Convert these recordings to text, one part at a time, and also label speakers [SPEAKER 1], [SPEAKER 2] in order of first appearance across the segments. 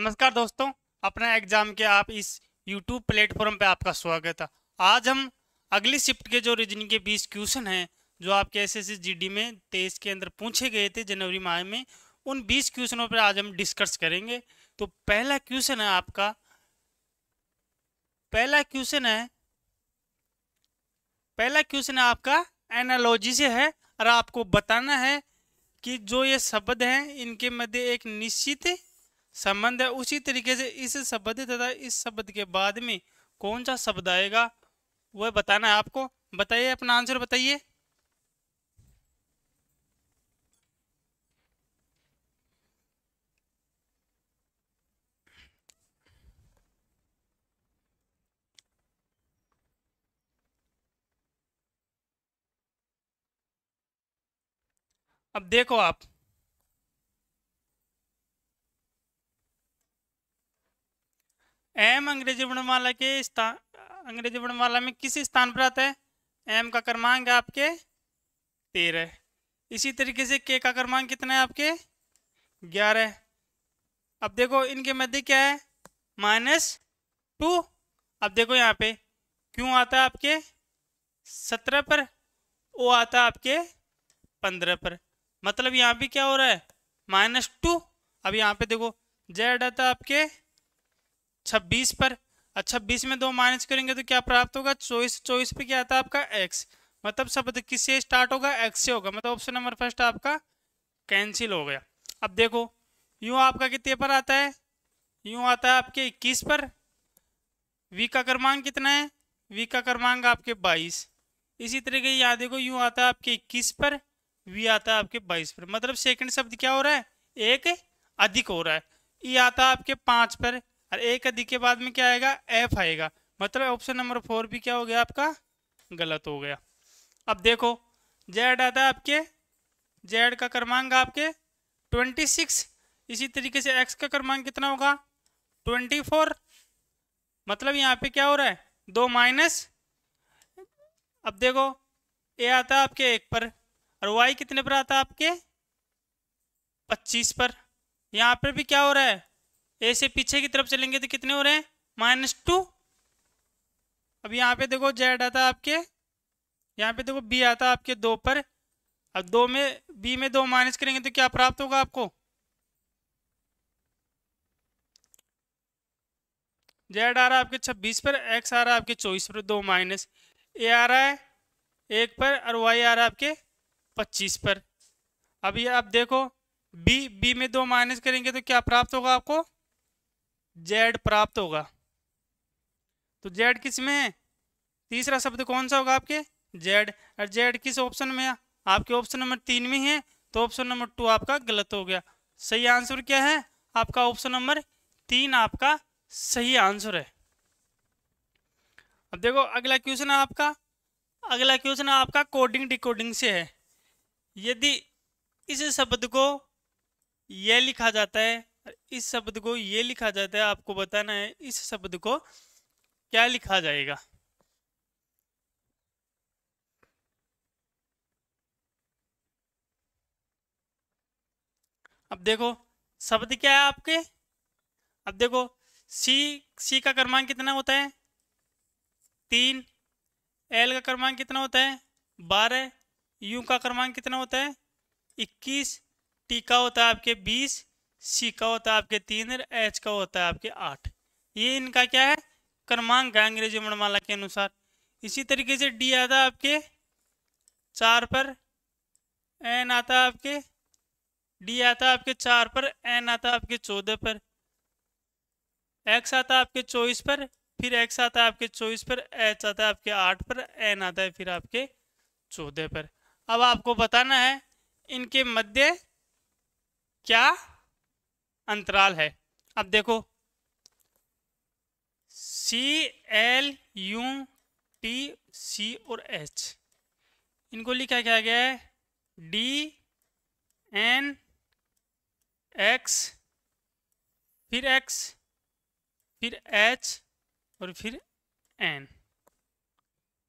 [SPEAKER 1] नमस्कार दोस्तों अपना एग्जाम के आप इस यूट्यूब प्लेटफॉर्म पे आपका स्वागत है आज हम अगली शिफ्ट के जो रीजनिंग के बीस क्वेश्चन हैं जो आपके एस एस में तेईस के अंदर पूछे गए थे जनवरी माह में उन बीस क्वेश्चनों पर आज हम डिस्कस करेंगे तो पहला क्वेश्चन है आपका पहला क्वेश्चन है पहला क्वेश्चन है आपका एनालॉजी से है और आपको बताना है कि जो ये शब्द हैं इनके मध्य एक निश्चित संबंध है उसी तरीके से इस शब्द तथा इस शब्द के बाद में कौन सा शब्द आएगा वह बताना है आपको बताइए अपना आंसर बताइए अब देखो आप एम अंग्रेजी वर्णमाला के स्थान अंग्रेजी वर्णमाला में किस स्थान पर आता है एम का क्रमांक है आपके तेरह इसी तरीके से के का क्रमांक कितना है आपके ग्यारह अब देखो इनके मध्य क्या है माइनस टू अब देखो यहाँ पे क्यों आता है आपके सत्रह पर ओ आता है आपके पंद्रह पर मतलब यहाँ पे क्या हो रहा है माइनस टू अब यहाँ पे देखो जेड आता है आपके छब्बीस पर और अच्छा, छब्बीस में दो माइनस करेंगे तो क्या प्राप्त होगा चौबीस चौबीस पे क्या आता है आपका एक्स मतलब शब्द किससे स्टार्ट होगा एक्स से होगा मतलब ऑप्शन नंबर फर्स्ट आपका कैंसिल हो गया अब देखो यूँ आपका कितने पर आता है यूँ आता है आपके इक्कीस पर वी का क्रमांक कितना है वी का क्रमांक आपके बाईस इसी तरीके यहाँ देखो यूँ आता है आपके इक्कीस पर वी आता है आपके बाईस पर मतलब सेकंड शब्द क्या हो रहा है एक अधिक हो रहा है ई e आता है आपके पाँच पर और ए का दी के बाद में क्या आएगा एफ आएगा मतलब ऑप्शन नंबर फोर भी क्या हो गया आपका गलत हो गया अब देखो जेड आता है आपके जेड का क्रमांक आपके ट्वेंटी सिक्स इसी तरीके से एक्स का क्रमांक कितना होगा ट्वेंटी फोर मतलब यहाँ पे क्या हो रहा है दो माइनस अब देखो ए आता है आपके एक पर और वाई कितने पर आता है आपके पच्चीस पर यहाँ पर भी क्या हो रहा है ए से पीछे की तरफ चलेंगे तो कितने हो रहे हैं माइनस टू अब यहाँ पे देखो जेड आता आपके यहाँ पे देखो बी आता आपके दो पर अब दो में बी में दो माइनस करेंगे तो क्या प्राप्त होगा आपको जेड आ रहा है आपके छब्बीस पर एक्स आ रहा है आपके चौबीस पर दो माइनस ए आ रहा है एक पर और वाई आ रहा है आपके पच्चीस पर अभी आप देखो बी बी में दो माइनस करेंगे तो क्या प्राप्त होगा आपको जेड प्राप्त होगा तो जेड किस में है तीसरा शब्द कौन सा होगा आपके जेड और जेड किस ऑप्शन में है आपके ऑप्शन नंबर तीन में है तो ऑप्शन नंबर टू आपका गलत हो गया सही आंसर क्या है आपका ऑप्शन नंबर तीन आपका सही आंसर है अब देखो अगला क्वेश्चन है आपका अगला क्वेश्चन आपका कोडिंग डिकोडिंग से है यदि इस शब्द को यह लिखा जाता है इस शब्द को ये लिखा जाता है आपको बताना है इस शब्द को क्या लिखा जाएगा अब देखो शब्द क्या है आपके अब देखो सी सी का क्रमांक कितना होता है तीन एल का क्रमांक कितना होता है बारह यू का क्रमांक कितना होता है इक्कीस टी का होता है आपके बीस सी का होता है आपके तीन और एच का होता है आपके आठ ये इनका क्या है क्रमांक है अंग्रेजी वर्णमाला के अनुसार इसी तरीके से डी आता है आपके चार पर एन आता है आपके डी आता है आपके चार पर एन आता है आपके चौदह पर एक्स आता है आपके चौबीस पर फिर एक्स आता है आपके चौबीस पर एच आता है आपके आठ पर एन आता है फिर आपके चौदह पर अब आपको बताना है इनके मध्य क्या अंतराल है अब देखो C L U T C और एच इनको लिखा क्या गया है डी एन एक्स फिर एक्स फिर एच और फिर एन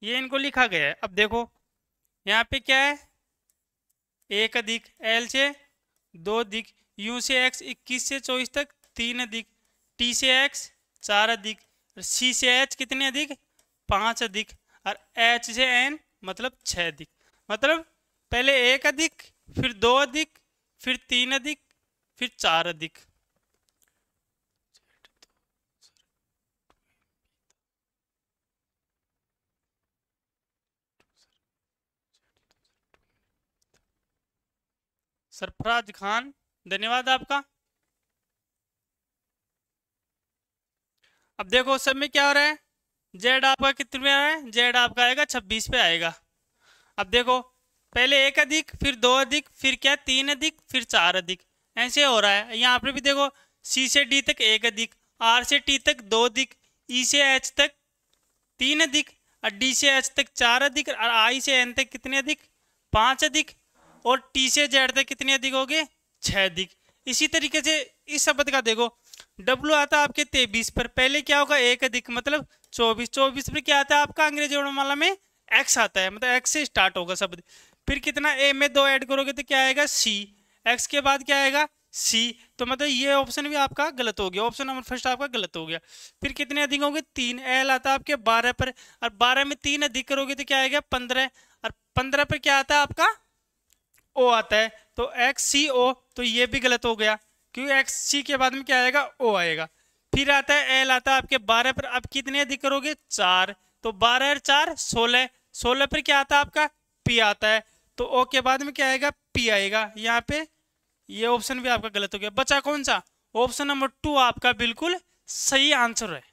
[SPEAKER 1] ये इनको लिखा गया है अब देखो यहाँ पे क्या है एक अधिक एल से दो अधिक यू से एक्स इक्कीस से चौबीस तक तीन अधिक टी से एक्स चार अधिक और सी से एच कितने अधिक पाँच अधिक और एच से एन मतलब छः अधिक मतलब पहले एक अधिक फिर दो अधिक फिर तीन अधिक फिर चार अधिक सरफराज खान धन्यवाद आपका अब देखो सब में क्या हो रहा है जेड आपका कितने में है जेड आपका आएगा छब्बीस पे आएगा अब देखो पहले एक अधिक फिर दो अधिक फिर क्या तीन अधिक फिर चार अधिक ऐसे हो रहा है यहाँ पर भी देखो सी से डी तक एक अधिक आर से टी तक दो अधिक ई से एच तक तीन अधिक और डी से एच तक चार अधिक और आई से एन तक कितने अधिक पाँच अधिक और टी से जेड तक कितने अधिक हो गए छः दिख इसी तरीके से इस शब्द का देखो W आता आपके तेबीस पर पहले क्या होगा एक अधिक मतलब चौबीस चौबीस पर क्या आता है आपका अंग्रेजी वर्णमाला में एक्स आता है मतलब एक्स से स्टार्ट होगा शब्द फिर कितना ए में दो ऐड करोगे तो क्या आएगा सी एक्स के बाद क्या आएगा सी तो मतलब ये ऑप्शन भी आपका गलत हो गया ऑप्शन नंबर फर्स्ट आपका गलत हो गया फिर कितने अधिक होंगे तीन एल आता है आपके बारह पर और बारह में तीन अधिक करोगे तो क्या आएगा पंद्रह और पंद्रह पर क्या आता है आपका ओ आता है तो एक्स सी ओ तो ये भी गलत हो गया क्योंकि एक्स सी के बाद में क्या आएगा ओ आएगा फिर आता है एल आता है आपके बारह पर आप कितने अधिक करोगे चार तो बारह और चार सोलह सोलह पर क्या आता है आपका पी आता है तो ओ के बाद में क्या आएगा पी आएगा यहाँ पे ये ऑप्शन भी आपका गलत हो गया बचा कौन सा ऑप्शन नंबर टू आपका बिल्कुल सही आंसर है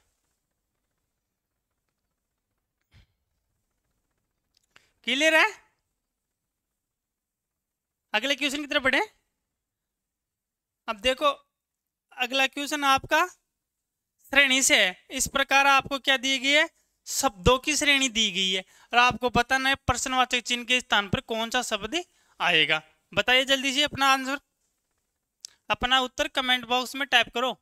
[SPEAKER 1] क्लियर है अगले क्वेश्चन की तरफ बढ़े अब देखो अगला क्वेश्चन आपका श्रेणी से है इस प्रकार आपको क्या दी गई है शब्दों की श्रेणी दी गई है और आपको बताना है प्रश्नवाचक चिन्ह के स्थान पर कौन सा शब्द आएगा बताइए जल्दी से अपना आंसर अपना उत्तर कमेंट बॉक्स में टाइप करो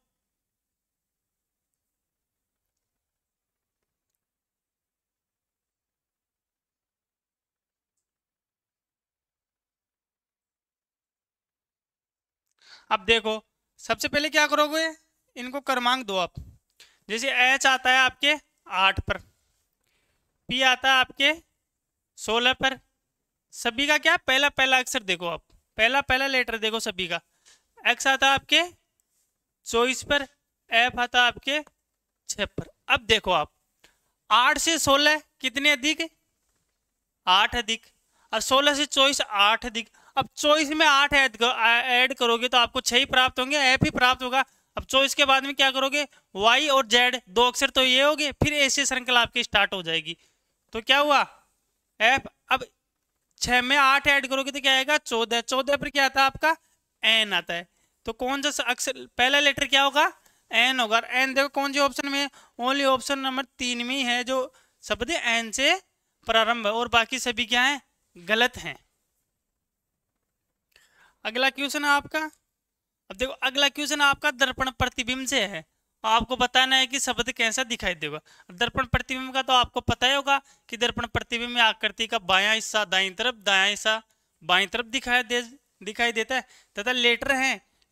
[SPEAKER 1] अब देखो सबसे पहले क्या करोगे इनको क्रमांक दो आप जैसे एच आता है आपके आठ पर पी आता है आपके सोलह पर सभी का क्या पहला पहला अक्षर देखो आप पहला पहला लेटर देखो सभी का एक्स आता है आपके चौबीस पर एफ आता है आपके छ पर अब देखो आप आठ से सोलह कितने अधिक आठ अधिक और सोलह से चौबीस आठ अधिक अब चौबीस में आठ ऐड ऐड करोगे तो आपको छह ही प्राप्त होंगे एफ ही प्राप्त होगा अब चौबीस के बाद में क्या करोगे वाई और जेड दो अक्षर तो ये हो गए फिर ऐसी श्रृंखला आपकी स्टार्ट हो जाएगी तो क्या हुआ एफ अब छह में आठ ऐड करोगे तो क्या आएगा चौदह चौदह पर क्या आता है आपका एन आता है तो कौन सा अक्षर पहला लेटर क्या होगा एन होगा एन देखो कौन से ऑप्शन में ओनली ऑप्शन नंबर तीन में ही है जो शब्द एन से प्रारंभ है और बाकी सभी क्या है गलत हैं अगला क्वेश्चन है आपका अब देखो अगला क्वेश्चन आपका दर्पण प्रतिबिंब से है आपको बताना है कि शब्द कैसा दिखाई देगा दर्पण प्रतिबिंब का तो आपको पता ही होगा कि दर्पण प्रतिबिंब में आकृति का बायां हिस्सा दाई तरफ दाया हिस्सा बाई तरफ दिखाई दे दिखाई देता है तथा लेटर है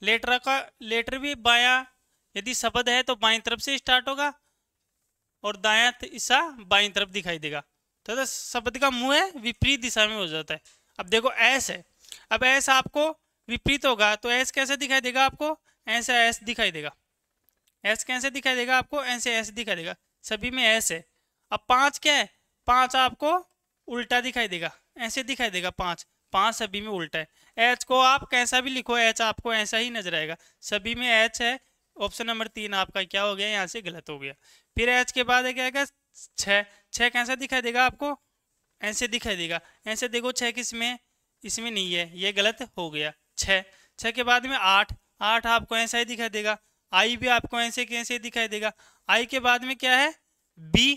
[SPEAKER 1] लेटर का लेटर भी बाया यदि शब्द है तो बाई तरफ से स्टार्ट होगा और दाया हिस्सा बाई तरफ दिखाई देगा तथा शब्द का मुंह है विपरीत दिशा में हो जाता है अब देखो ऐस है अब एस आपको विपरीत होगा तो एस कैसे दिखाई देगा आपको ऐसे एस दिखाई देगा एस कैसे दिखाई देगा आपको ऐसे एस दिखाई देगा सभी में एस है अब पाँच क्या है पाँच आपको उल्टा दिखाई देगा ऐसे दिखाई देगा पाँच पाँच सभी में उल्टा है एच को आप कैसा भी लिखो एच आपको ऐसा ही नजर आएगा सभी में एच है ऑप्शन नंबर तीन आपका क्या हो गया यहाँ से गलत हो गया फिर एच के बाद क्या आएगा छः छः कैसा दिखाई देगा आपको ऐसे दिखाई देगा ऐसे देखो छः किस में इसमें नहीं है ये गलत हो गया छः छः के बाद में आठ आठ आपको ऐसा ही दिखाई देगा आई भी आपको ऐसे कैसे दिखाई देगा आई के बाद में क्या है बी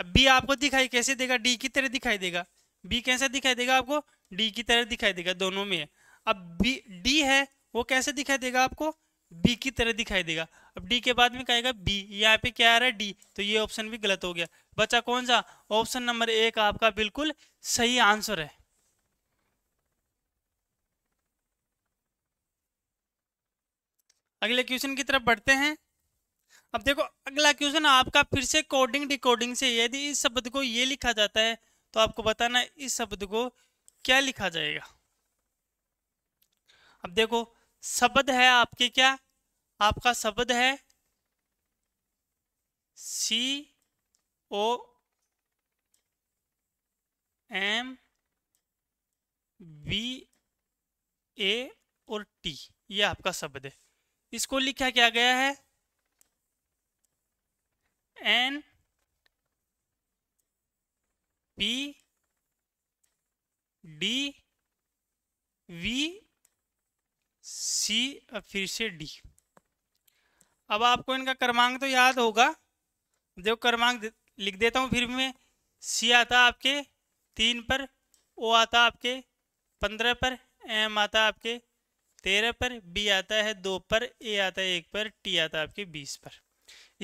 [SPEAKER 1] अब बी आपको दिखाई कैसे देगा डी की तरह दिखाई देगा बी कैसे दिखाई देगा आपको डी की तरह दिखाई देगा दोनों में अब बी डी है वो कैसे दिखाई देगा आपको बी की तरह दिखाई देगा अब डी के बाद में कहेगा बी यहाँ पे क्या आ रहा है डी तो ये ऑप्शन भी गलत हो गया बचा कौन सा ऑप्शन नंबर एक आपका बिल्कुल सही आंसर है अगले क्वेश्चन की तरफ बढ़ते हैं अब देखो अगला क्वेश्चन आपका फिर से कोडिंग डिकोडिंग से यदि इस शब्द को ये लिखा जाता है तो आपको बताना इस शब्द को क्या लिखा जाएगा अब देखो शब्द है आपके क्या आपका शब्द है सी ओ एम बी ए और टी ये आपका शब्द है इसको लिखा क्या गया है N P D V C फिर से डी अब आपको इनका क्रमांक तो याद होगा देखो क्रमांक लिख देता हूँ फिर मैं सी आता आपके तीन पर ओ आता आपके पंद्रह पर एम आता आपके तेरह पर बी आता है दो पर ए आता है एक पर टी आता है आपके बीस पर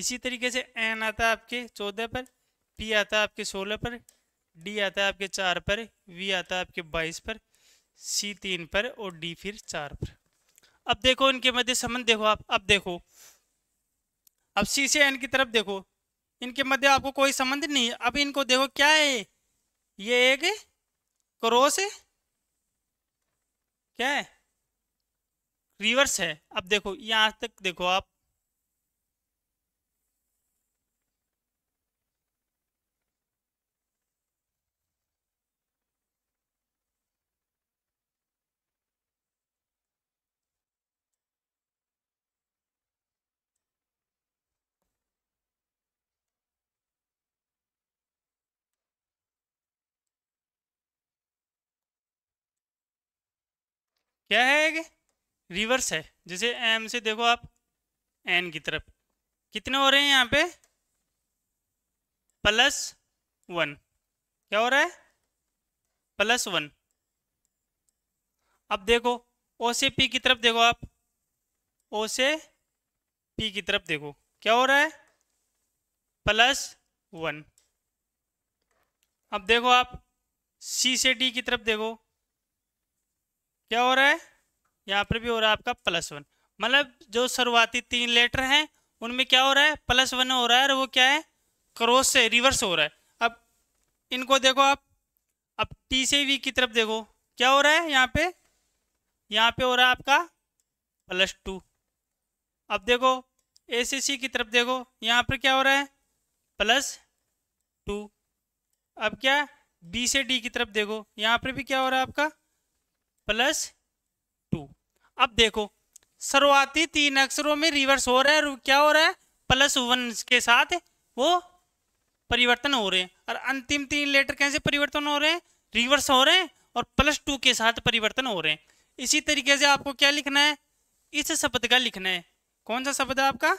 [SPEAKER 1] इसी तरीके से एन आता है आपके चौदह पर पी आता है आपके सोलह पर डी आता है आपके चार पर वी आता है आपके बाईस पर सी तीन पर और डी फिर चार पर अब देखो इनके मध्य संबंध देखो आप अब देखो अब सी से एन की तरफ देखो इनके मध्य आपको कोई संबंध नहीं अब इनको देखो क्या है ये एक क्रोस है क्या है रिवर्स है अब देखो यहां तक देखो आप क्या है रिवर्स है जैसे एम से देखो आप एन की तरफ कितने हो रहे हैं यहाँ पे प्लस वन क्या हो रहा है प्लस वन अब देखो ओ से पी की तरफ देखो आप ओ से पी की तरफ देखो क्या हो रहा है प्लस वन अब देखो आप सी से डी की तरफ देखो क्या हो रहा है यहाँ पर भी हो रहा है आपका प्लस वन मतलब जो शुरुआती तीन लेटर हैं उनमें क्या हो रहा है प्लस वन हो रहा है और वो क्या है क्रॉस से रिवर्स हो रहा है अब इनको देखो आप अब टी से वी की तरफ देखो क्या हो रहा है यहाँ पे यहाँ पे हो रहा है आपका प्लस टू अब देखो ए से सी की तरफ देखो यहाँ पर क्या हो रहा है प्लस टू अब क्या बी से डी की तरफ देखो यहाँ पर भी क्या हो रहा है आपका प्लस अब देखो शुरुआती तीन अक्षरों में रिवर्स हो रहा है और क्या हो रहा है प्लस वन के साथ वो परिवर्तन हो रहे हैं और अंतिम तीन लेटर कैसे परिवर्तन हो रहे हैं रिवर्स हो रहे हैं और प्लस टू के साथ परिवर्तन हो रहे हैं इसी तरीके से आपको क्या लिखना है इस शब्द का लिखना है कौन सा शब्द है आपका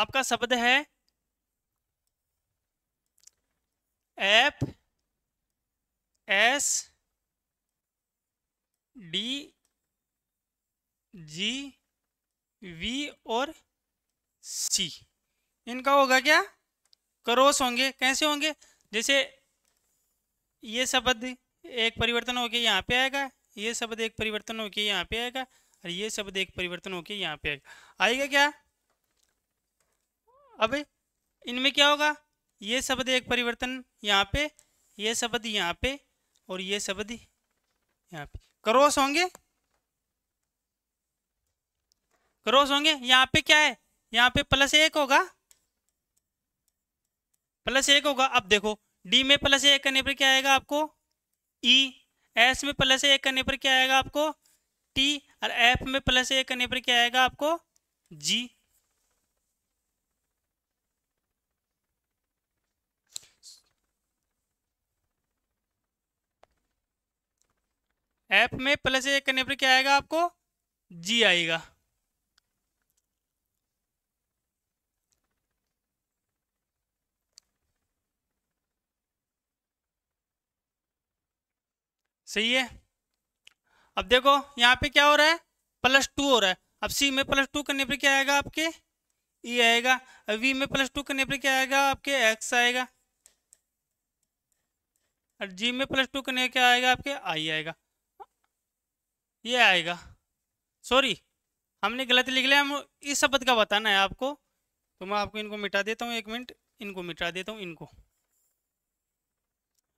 [SPEAKER 1] आपका शब्द है F S D G V और सी इनका होगा क्या क्रॉस होंगे कैसे होंगे जैसे ये शब्द एक परिवर्तन होके यहाँ पे आएगा ये शब्द एक परिवर्तन होके यहाँ पे आएगा और ये शब्द एक परिवर्तन होके यहाँ पे आएगा आएगा क्या अब इनमें क्या होगा ये शब्द एक परिवर्तन यहाँ पे ये शब्द यहाँ पे और ये शब्द यहाँ पे क्रॉस होंगे क्रॉस होंगे यहाँ पे क्या है यहाँ पे प्लस एक होगा प्लस एक होगा अब देखो डी में प्लस एक करने पर क्या आएगा आपको ई e। एस में प्लस एक करने पर क्या आएगा आपको टी और एफ में प्लस एक करने पर क्या आएगा आपको जी एफ में प्लस एक करने पर क्या आएगा आपको जी आएगा सही है अब देखो यहां पे क्या हो रहा है प्लस टू हो रहा है अब सी में प्लस टू करने पर क्या आएगा आपके ई e आएगा वी में प्लस टू करने पर क्या आएगा आपके एक्स आएगा और जी में प्लस टू करने क्या आएगा आपके आई आएगा ये आएगा सॉरी हमने गलत लिख लिया हम इस शब्द का बताना है आपको तो मैं आपको इनको मिटा देता हूँ एक मिनट इनको मिटा देता हूँ इनको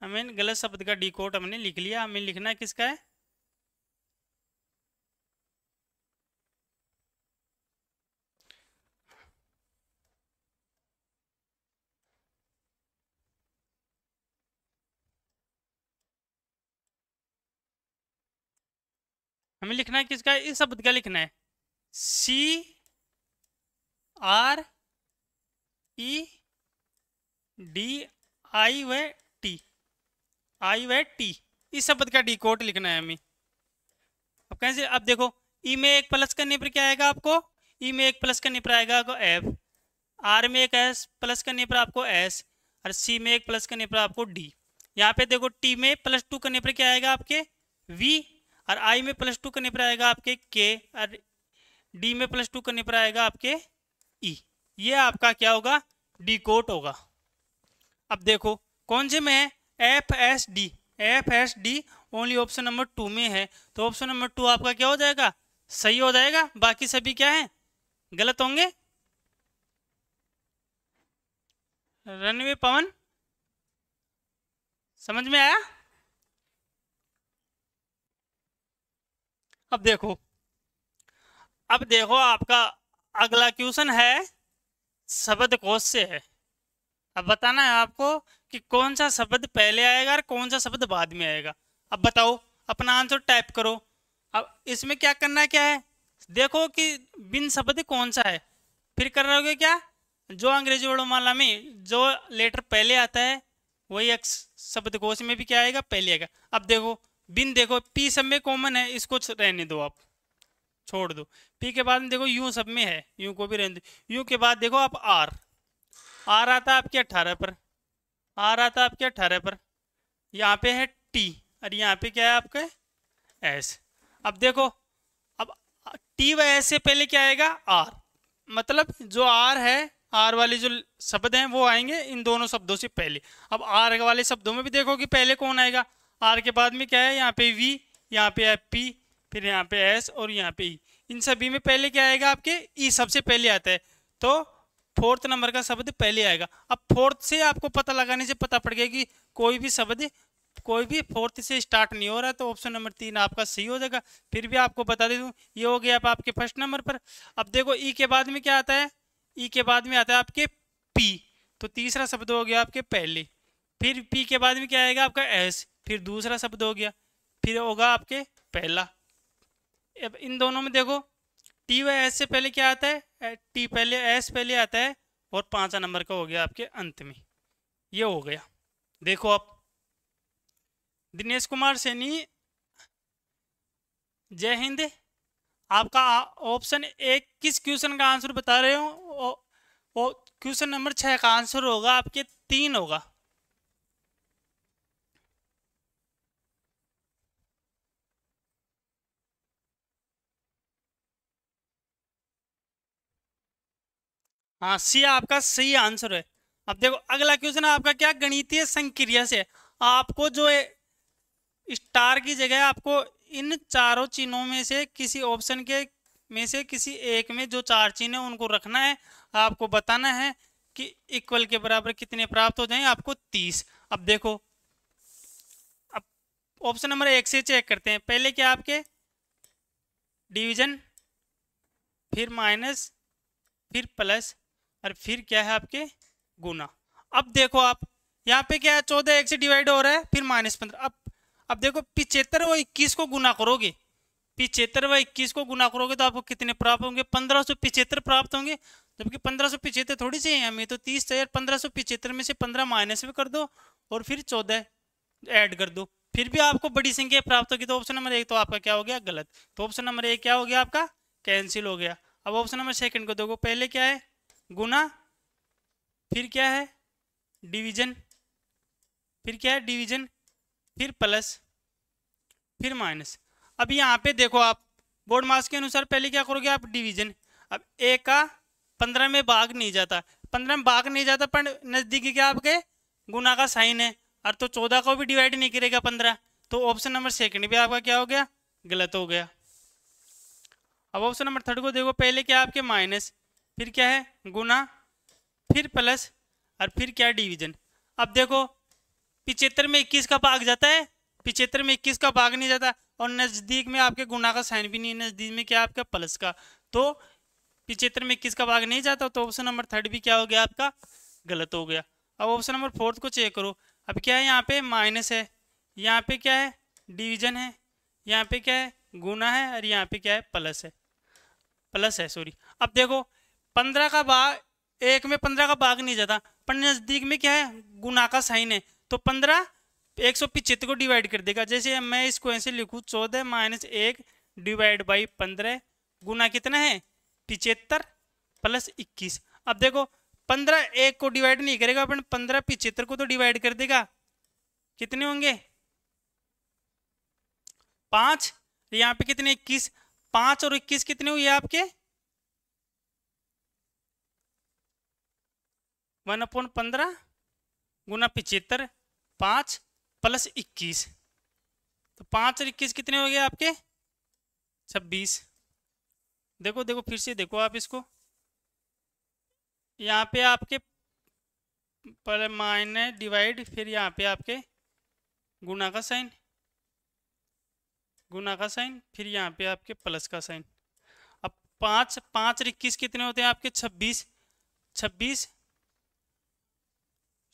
[SPEAKER 1] हमें गलत शब्द का डी कोड हमने लिख लिया हमें लिखना है किसका है हमें लिखना है किसका इस शब्द का लिखना है C R E D I व टी आई व टी इस शब्द का डी कोट लिखना है हमें अब कैसे अब देखो ई e में एक प्लस करने पर क्या आएगा आपको ई e में एक प्लस करने पर आएगा आपको एफ आर में एक एस प्लस करने पर आपको एस और सी में एक प्लस करने पर आपको डी यहाँ पे देखो टी में प्लस टू करने पर क्या आएगा आपके वी और आई में प्लस टू करने पर आएगा आपके के और डी में प्लस टू करने पर आएगा आपके ई e. ये आपका क्या होगा डी कोट होगा अब देखो कौन से में है F S D F S D only option number two में है तो ऑप्शन नंबर टू आपका क्या हो जाएगा सही हो जाएगा बाकी सभी क्या है गलत होंगे रनवे पवन समझ में आया अब देखो अब देखो आपका अगला क्वेश्चन है शब्द कोश से है अब बताना है आपको कि कौन सा शब्द पहले आएगा और कौन सा शब्द बाद में आएगा अब बताओ अपना आंसर टाइप करो अब इसमें क्या करना क्या है देखो कि बिन शब्द कौन सा है फिर कर रहोगे क्या जो अंग्रेजी वर्णमाला में जो लेटर पहले आता है वही शब्द कोश में भी क्या आएगा पहले आएगा अब देखो बिन देखो पी सब में कॉमन है इसको रहने दो आप छोड़ दो पी के बाद में देखो यू सब में है यू को भी रहने दो यू के बाद देखो आप आर आर आता आपके अट्ठारह पर आर आता आपके अट्ठारह पर यहाँ पे है टी और यहाँ पे क्या है आपके एस अब देखो अब टी व एस से पहले क्या आएगा आर मतलब जो आर है आर वाले जो शब्द हैं वो आएंगे इन दोनों शब्दों से पहले अब आर वाले शब्दों में भी देखो कि पहले कौन आएगा आर के बाद में क्या है यहाँ पे वी यहाँ पे एफ पी फिर यहाँ पे एस और यहाँ पे ई e। इन सभी में पहले क्या आएगा आपके ई e सबसे पहले आता है तो फोर्थ नंबर का शब्द पहले आएगा अब फोर्थ से आपको पता लगाने से पता पड़ गया कि कोई भी शब्द कोई भी फोर्थ से स्टार्ट नहीं हो रहा तो ऑप्शन नंबर तीन आपका सही हो जाएगा फिर भी आपको बता दे दूँ ये हो गया आप आपके फर्स्ट नंबर पर अब देखो ई e के बाद में क्या आता है ई के बाद में आता है आपके पी तो तीसरा शब्द हो गया आपके पहले फिर पी के बाद में क्या आएगा आपका एस फिर दूसरा शब्द हो गया फिर होगा आपके पहला अब इन दोनों में देखो टी व एस से पहले क्या आता है टी पहले एस पहले आता है और पांचवा नंबर का हो गया आपके अंत में ये हो गया देखो आप दिनेश कुमार सैनी जय हिंद आपका ऑप्शन एक किस क्वेश्चन का आंसर बता रहे हो क्वेश्चन नंबर छः का आंसर होगा आपके तीन होगा हाँ सी आपका सही आंसर है अब देखो अगला क्वेश्चन आपका क्या गणितीय संक्रिया से आपको जो स्टार की जगह आपको इन चारों चिन्हों में से किसी ऑप्शन के में से किसी एक में जो चार चिन्ह है उनको रखना है आपको बताना है कि इक्वल के बराबर कितने प्राप्त हो जाए आपको तीस अब देखो अब ऑप्शन नंबर एक से चेक करते हैं पहले क्या आपके डिवीजन फिर माइनस फिर प्लस और फिर क्या है आपके गुना अब देखो आप यहाँ पे क्या है चौदह एक से डिवाइड हो रहा है फिर माइनस पंद्रह अब अब देखो पिचहत्तर व इक्कीस को गुना करोगे पिचहत्तर व इक्कीस को गुना करोगे तो आपको कितने प्राप्त होंगे पंद्रह सौ पिचहत्तर प्राप्त होंगे जबकि पंद्रह सौ पिचहत्तर थोड़ी सी है हमें तो तीस हजार पंद्रह सौ पिचहत्तर में से पंद्रह माइनस में कर दो और फिर चौदह ऐड कर दो फिर भी आपको बड़ी संख्या प्राप्त होगी तो ऑप्शन नंबर एक तो आपका क्या हो गया गलत तो ऑप्शन नंबर एक क्या हो गया आपका कैंसिल हो गया अब ऑप्शन नंबर सेकंड को देखो पहले क्या है गुना फिर क्या है डिवीजन फिर क्या है डिवीजन फिर प्लस फिर माइनस अब यहाँ पे देखो आप बोर्ड मास के अनुसार पहले क्या करोगे आप डिवीजन अब ए का पंद्रह में भाग नहीं जाता पंद्रह में भाग नहीं जाता पर नज़दीकी क्या आपके गुना का साइन है और तो चौदह को भी डिवाइड नहीं करेगा पंद्रह तो ऑप्शन नंबर सेकंड भी आपका क्या हो गया गलत हो गया अब ऑप्शन नंबर थर्ड को देखो पहले क्या आपके माइनस फिर क्या है गुना फिर प्लस और फिर क्या डिवीजन अब देखो पिचहत्तर में इक्कीस का भाग जाता है पिचहत्तर में इक्कीस का भाग नहीं जाता और नज़दीक में आपके गुना का साइन भी नहीं है नज़दीक में क्या आपका प्लस का तो पिचहत्तर में इक्कीस का भाग नहीं जाता तो ऑप्शन नंबर थर्ड भी क्या हो गया आपका गलत हो गया अब ऑप्शन नंबर फोर्थ को चेक करो अब क्या है यहाँ पे माइनस है यहाँ पे क्या है डिवीजन है यहाँ पे क्या है गुना है और यहाँ पे क्या है प्लस है प्लस है सॉरी अब देखो पंद्रह का भाग एक में पंद्रह का भाग नहीं जाता पर नज़दीक में क्या है गुना का साइन है तो पंद्रह एक सौ पिछहत्तर को डिवाइड कर देगा जैसे मैं इसको ऐसे लिखूँ चौदह माइनस एक डिवाइड बाई पंद्रह गुना कितना है पिचहत्तर प्लस इक्कीस अब देखो पंद्रह एक को डिवाइड नहीं करेगा अपन पंद्रह पिचहत्तर को तो डिवाइड कर देगा कितने होंगे पाँच तो यहाँ पे कितने इक्कीस पाँच और इक्कीस कितने हुए आपके वन अपॉन पंद्रह गुना पिचहत्तर पाँच प्लस इक्कीस तो पाँच और इक्कीस कितने हो गए आपके छब्बीस देखो देखो फिर से देखो आप इसको यहाँ पे आपके पर माइनस डिवाइड फिर यहाँ पे आपके गुना का साइन गुना का साइन फिर यहाँ पे आपके प्लस का साइन अब पाँच पाँच और इक्कीस कितने होते हैं आपके छब्बीस छब्बीस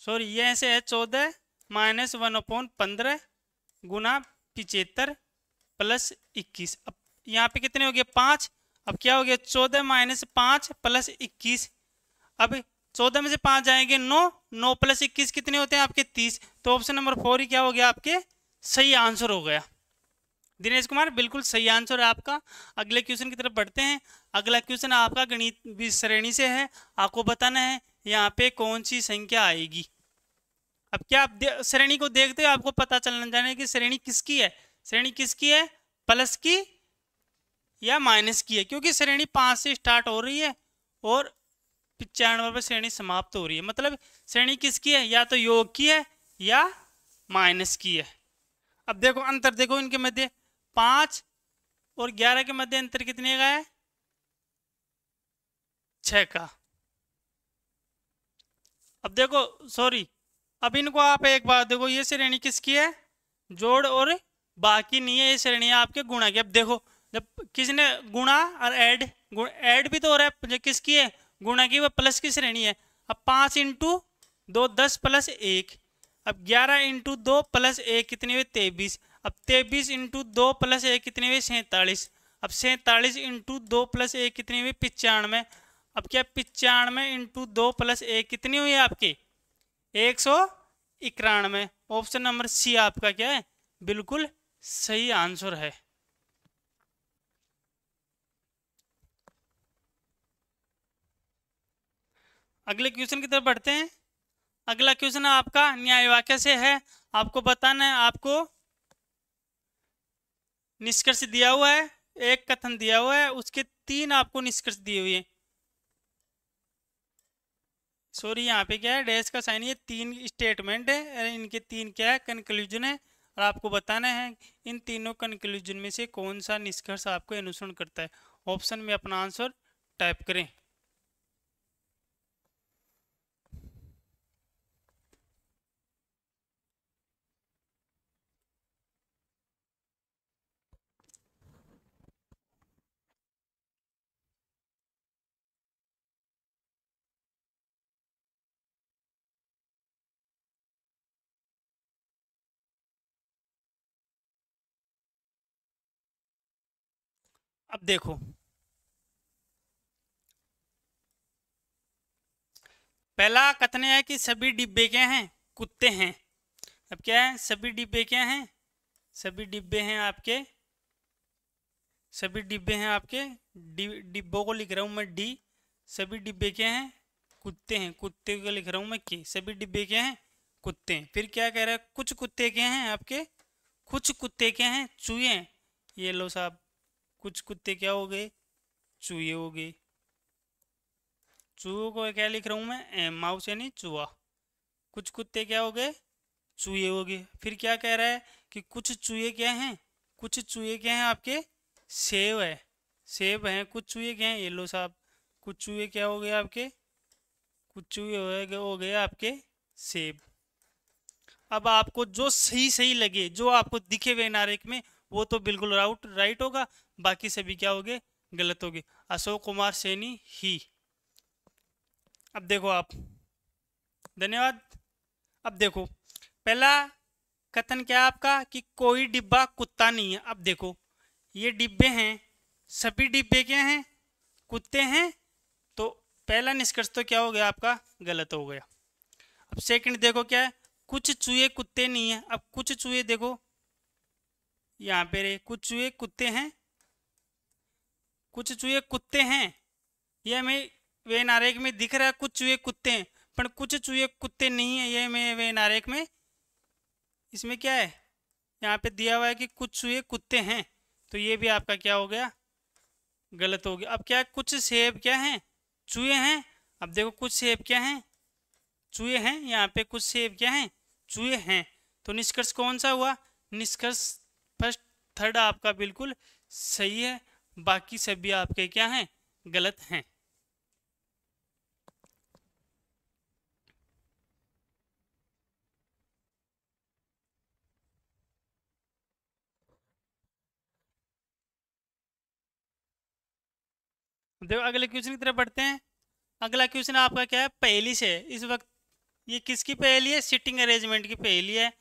[SPEAKER 1] सॉरी ये ऐसे है चौदह माइनस वन अपॉन पंद्रह गुना पिचहत्तर प्लस इक्कीस अब यहाँ पे कितने हो गए पाँच अब क्या हो गया चौदह माइनस पाँच प्लस इक्कीस अब चौदह में से पाँच जाएंगे नौ नौ प्लस इक्कीस कितने होते हैं आपके तीस तो ऑप्शन नंबर फोर ही क्या हो गया आपके सही आंसर हो गया दिनेश कुमार बिल्कुल सही आंसर है आपका अगले क्वेश्चन की तरफ बढ़ते हैं अगला क्वेश्चन आपका गणित श्रेणी से है आपको बताना है यहाँ पे कौन सी संख्या आएगी अब क्या आप श्रेणी को देखते हो आपको पता चलना चाहिए कि श्रेणी किसकी है श्रेणी किसकी है प्लस की या माइनस की है क्योंकि श्रेणी पाँच से स्टार्ट हो रही है और पिचानवे पर श्रेणी समाप्त हो रही है मतलब श्रेणी किसकी है या तो योग की है या माइनस की है अब देखो अंतर देखो इनके मध्य पाँच और ग्यारह के मध्य अंतर कितने का है छः का अब देखो सॉरी अब इनको आप एक बार देखो ये श्रेणी किसकी है जोड़ और बाकी नहीं है ये श्रेणी आपके गुणा की अब देखो जब किसने गुणा और ऐड ऐड भी तो हो रहा है किसकी है गुणा की वह प्लस की श्रेणी है अब पाँच इंटू दो दस प्लस एक अब ग्यारह इंटू दो प्लस एक कितनी हुई तेईस अब तेईस इंटू दो प्लस एक कितनी हुई सैंतालीस अब सैंतालीस इंटू दो प्लस एक कितनी हुई पचानवे अब क्या पिचानवे इंटू दो प्लस एक कितनी हुई है आपकी एक सौ इक्यानवे ऑप्शन नंबर सी आपका क्या है बिल्कुल सही आंसर है अगले क्वेश्चन की तरफ बढ़ते हैं अगला क्वेश्चन आपका न्याय वाक्य से है आपको बताना है आपको निष्कर्ष दिया हुआ है एक कथन दिया हुआ है उसके तीन आपको निष्कर्ष दिए हुए हैं सॉरी यहाँ पे क्या है डैश का साइन ये तीन स्टेटमेंट है इनके तीन क्या है कंक्लूजन है और आपको बताना है इन तीनों कंक्लूजन में से कौन सा निष्कर्ष आपको अनुसरण करता है ऑप्शन में अपना आंसर टाइप करें अब देखो पहला कथन है कि सभी डिब्बे क्या हैं कुत्ते हैं अब क्या है सभी डिब्बे क्या हैं सभी डिब्बे हैं आपके सभी डिब्बे हैं आपके डिब्बों को लिख रहा हूं मैं डी सभी डिब्बे क्या हैं कुत्ते हैं कुत्ते को लिख रहा हूं मैं के सभी डिब्बे क्या हैं कुत्ते हैं फिर क्या कह रहा है कुछ कुत्ते क्या हैं आपके कुछ कुत्ते क्या हैं चूहे ये लो साहब कुछ कुत्ते क्या हो गए चूहे हो गए चूहों को क्या लिख रहा हूँ मैं माउस यानी चूहा कुछ कुत्ते क्या हो गए चूहे हो गए फिर क्या कह रहा है कि कुछ चूहे क्या हैं कुछ चूहे क्या हैं आपके सेब है सेब हैं कुछ चूहे क्या हैं येलो साहब कुछ चूहे क्या हो गए आपके कुछ चूहे हो गए आपके सेब अब आपको जो सही सही लगे जो आपको दिखे हुए नारे में वो तो बिल्कुल राउट राइट होगा बाकी सभी क्या हो गए गलत हो गए अशोक कुमार सैनी ही अब देखो आप धन्यवाद अब देखो पहला कथन क्या है आपका कि कोई डिब्बा कुत्ता नहीं है अब देखो ये डिब्बे हैं सभी डिब्बे क्या हैं कुत्ते हैं तो पहला निष्कर्ष तो क्या हो गया आपका गलत हो गया अब सेकंड देखो क्या है कुछ चूहे कुत्ते नहीं है अब कुछ चूहे देखो यहाँ पे कुछ चूहे कुत्ते हैं कुछ चूहे कुत्ते हैं यह हमें वे नारेक में दिख रहा है कुछ चूहे कुत्ते हैं पर कुछ चूहे कुत्ते नहीं है यह हमें वे नारेक में इसमें क्या है यहाँ पे दिया हुआ है कि कुछ चूहे कुत्ते हैं तो ये भी आपका क्या हो गया गलत हो गया अब क्या कुछ सेब क्या हैं चूहे हैं अब देखो कुछ सेब क्या हैं चूहे हैं यहाँ पे कुछ सेब क्या हैं चूहे हैं तो निष्कर्ष कौन सा हुआ निष्कर्ष फर्स्ट थर्ड आपका बिल्कुल सही है बाकी सब भी आपके क्या हैं गलत हैं देखो अगले क्वेश्चन की तरफ बढ़ते हैं अगला क्वेश्चन आपका क्या है पहेली से इस वक्त ये किसकी पहेली है सिटिंग अरेंजमेंट की पहेली है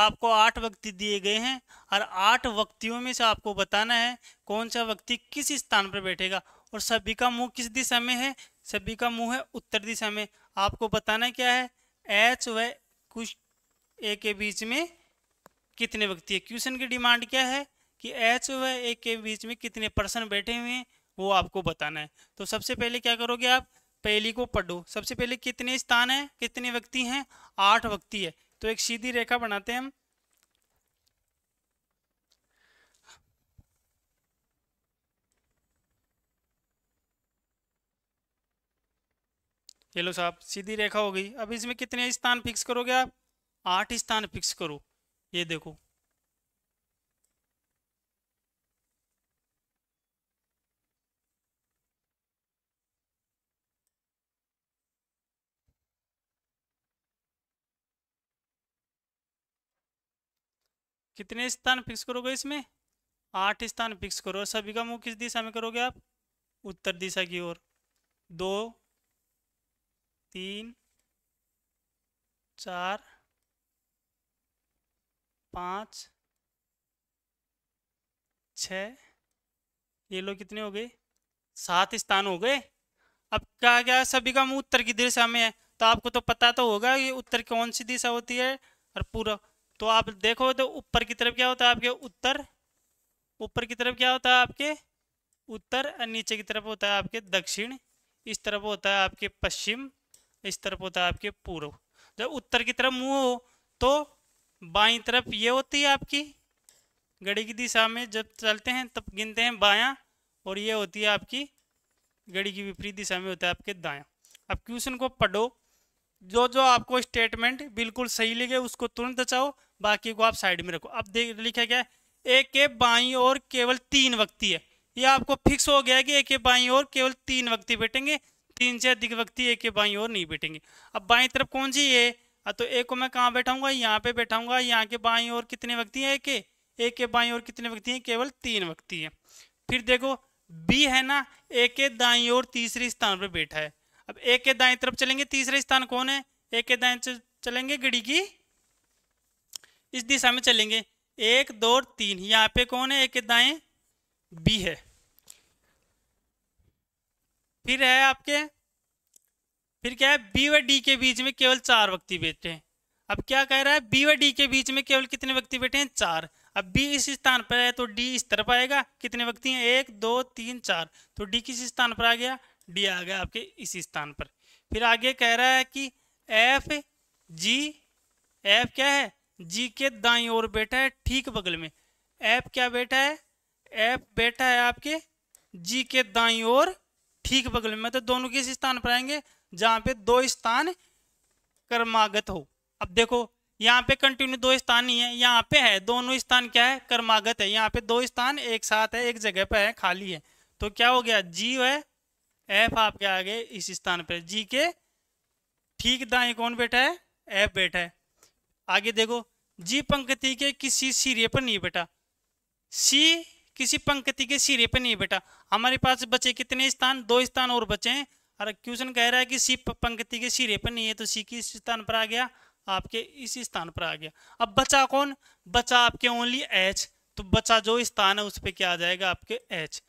[SPEAKER 1] आपको आठ व्यक्ति दिए गए हैं और आठ व्यक्तियों में से आपको बताना है कौन सा व्यक्ति किस स्थान पर बैठेगा और सभी का मुंह किस दिशा में है सभी का मुंह है उत्तर दिशा में आपको बताना क्या है एच व कुछ ए के बीच में कितने व्यक्ति है क्वेश्चन की डिमांड क्या है कि एच व ए के बीच में कितने पर्सन बैठे हुए हैं वो आपको बताना है तो सबसे पहले क्या करोगे आप पहली को पढ़ो सबसे पहले कितने स्थान है कितने व्यक्ति हैं आठ व्यक्ति है तो एक सीधी रेखा बनाते हैं हम ये लो साहब सीधी रेखा हो गई अब इसमें कितने स्थान फिक्स करोगे आप आठ स्थान फिक्स करो ये देखो कितने स्थान फिक्स करोगे इसमें आठ स्थान फिक्स करो सभी का मुंह किस दिशा में करोगे आप उत्तर दिशा की ओर दो तीन चार पाँच छ ये लोग कितने हो गए सात स्थान हो गए अब क्या क्या सभी का मुंह उत्तर की दिशा में है तो आपको तो पता तो होगा ये उत्तर कौन सी दिशा होती है और पूरा तो आप देखो तो ऊपर की तरफ क्या होता है आपके उत्तर ऊपर की तरफ क्या होता है आपके उत्तर और नीचे की तरफ होता है आपके दक्षिण इस तरफ होता है आपके पश्चिम इस तरफ होता है आपके पूर्व जब उत्तर की तरफ मुंह हो तो बाई तरफ ये होती है आपकी घड़ी की दिशा में जब चलते हैं तब गिनते हैं बायां और ये होती है आपकी घड़ी की विपरीत दिशा में होता है आपके दायां अब क्वेश्चन को पढ़ो जो जो आपको स्टेटमेंट बिल्कुल सही लगे उसको तुरंत बचाओ बाकी को आप साइड में रखो अब देख लिखा गया एक ए के बाई और केवल तीन व्यक्ति है ये आपको फिक्स हो गया है कि ए के बाई और केवल तीन व्यक्ति बैठेंगे तीन से अधिक व्यक्ति ए के बाई और नहीं बैठेंगे अब बाई तरफ कौन सी ये तो ए को मैं कहाँ बैठाऊंगा यहाँ पे बैठाऊंगा यहाँ के बाई और कितने व्यक्ति हैं एक के ए के बाई और कितने व्यक्ति हैं केवल तीन व्यक्ति हैं फिर देखो बी है ना ए के दाई और तीसरे स्थान पर बैठा है अब ए के दाएं तरफ चलेंगे तीसरे स्थान कौन है ए के दाएं चलेंगे घड़ी की इस दिशा में चलेंगे एक दो और तीन यहाँ पे कौन है एक दाएं बी है फिर है आपके फिर क्या है बी व डी के बीच में केवल चार व्यक्ति बैठे हैं अब क्या कह रहा है बी व डी के बीच में केवल कितने व्यक्ति बैठे हैं चार अब बी इस स्थान पर है तो डी इस तरफ आएगा कितने व्यक्ति हैं एक दो तीन चार तो डी किस स्थान पर आ गया डी आ गया आपके इस स्थान पर फिर आगे कह रहा है कि एफ जी एफ क्या है जी के दाई और बैठा है ठीक बगल में ऐप क्या बैठा है ऐप बैठा है आपके जी के दाई और ठीक बगल में मतलब दोनों किस स्थान पर आएंगे जहां पे दो स्थान कर्मागत हो अब देखो यहाँ पे कंटिन्यू दो स्थान ही है यहाँ पे है दोनों स्थान क्या है कर्मागत है यहाँ पे दो स्थान एक साथ है एक जगह पे है खाली है तो क्या हो गया जी है एफ आपके आगे इस स्थान पे जी के ठीक दाएं कौन बैठा है एफ बैठा है आगे देखो जी पंक्ति के किसी सिरे पर नहीं बेटा सी किसी पंक्ति के सिरे पर नहीं बेटा हमारे पास बचे कितने स्थान दो स्थान और बचे हैं और क्वेश्चन कह रहा है कि सी पंक्ति के सिरे पर नहीं है तो सी किस स्थान पर आ गया आपके इस स्थान पर आ गया अब बचा कौन बचा आपके ओनली एच तो बचा जो स्थान है उस पर क्या आ जाएगा आपके एच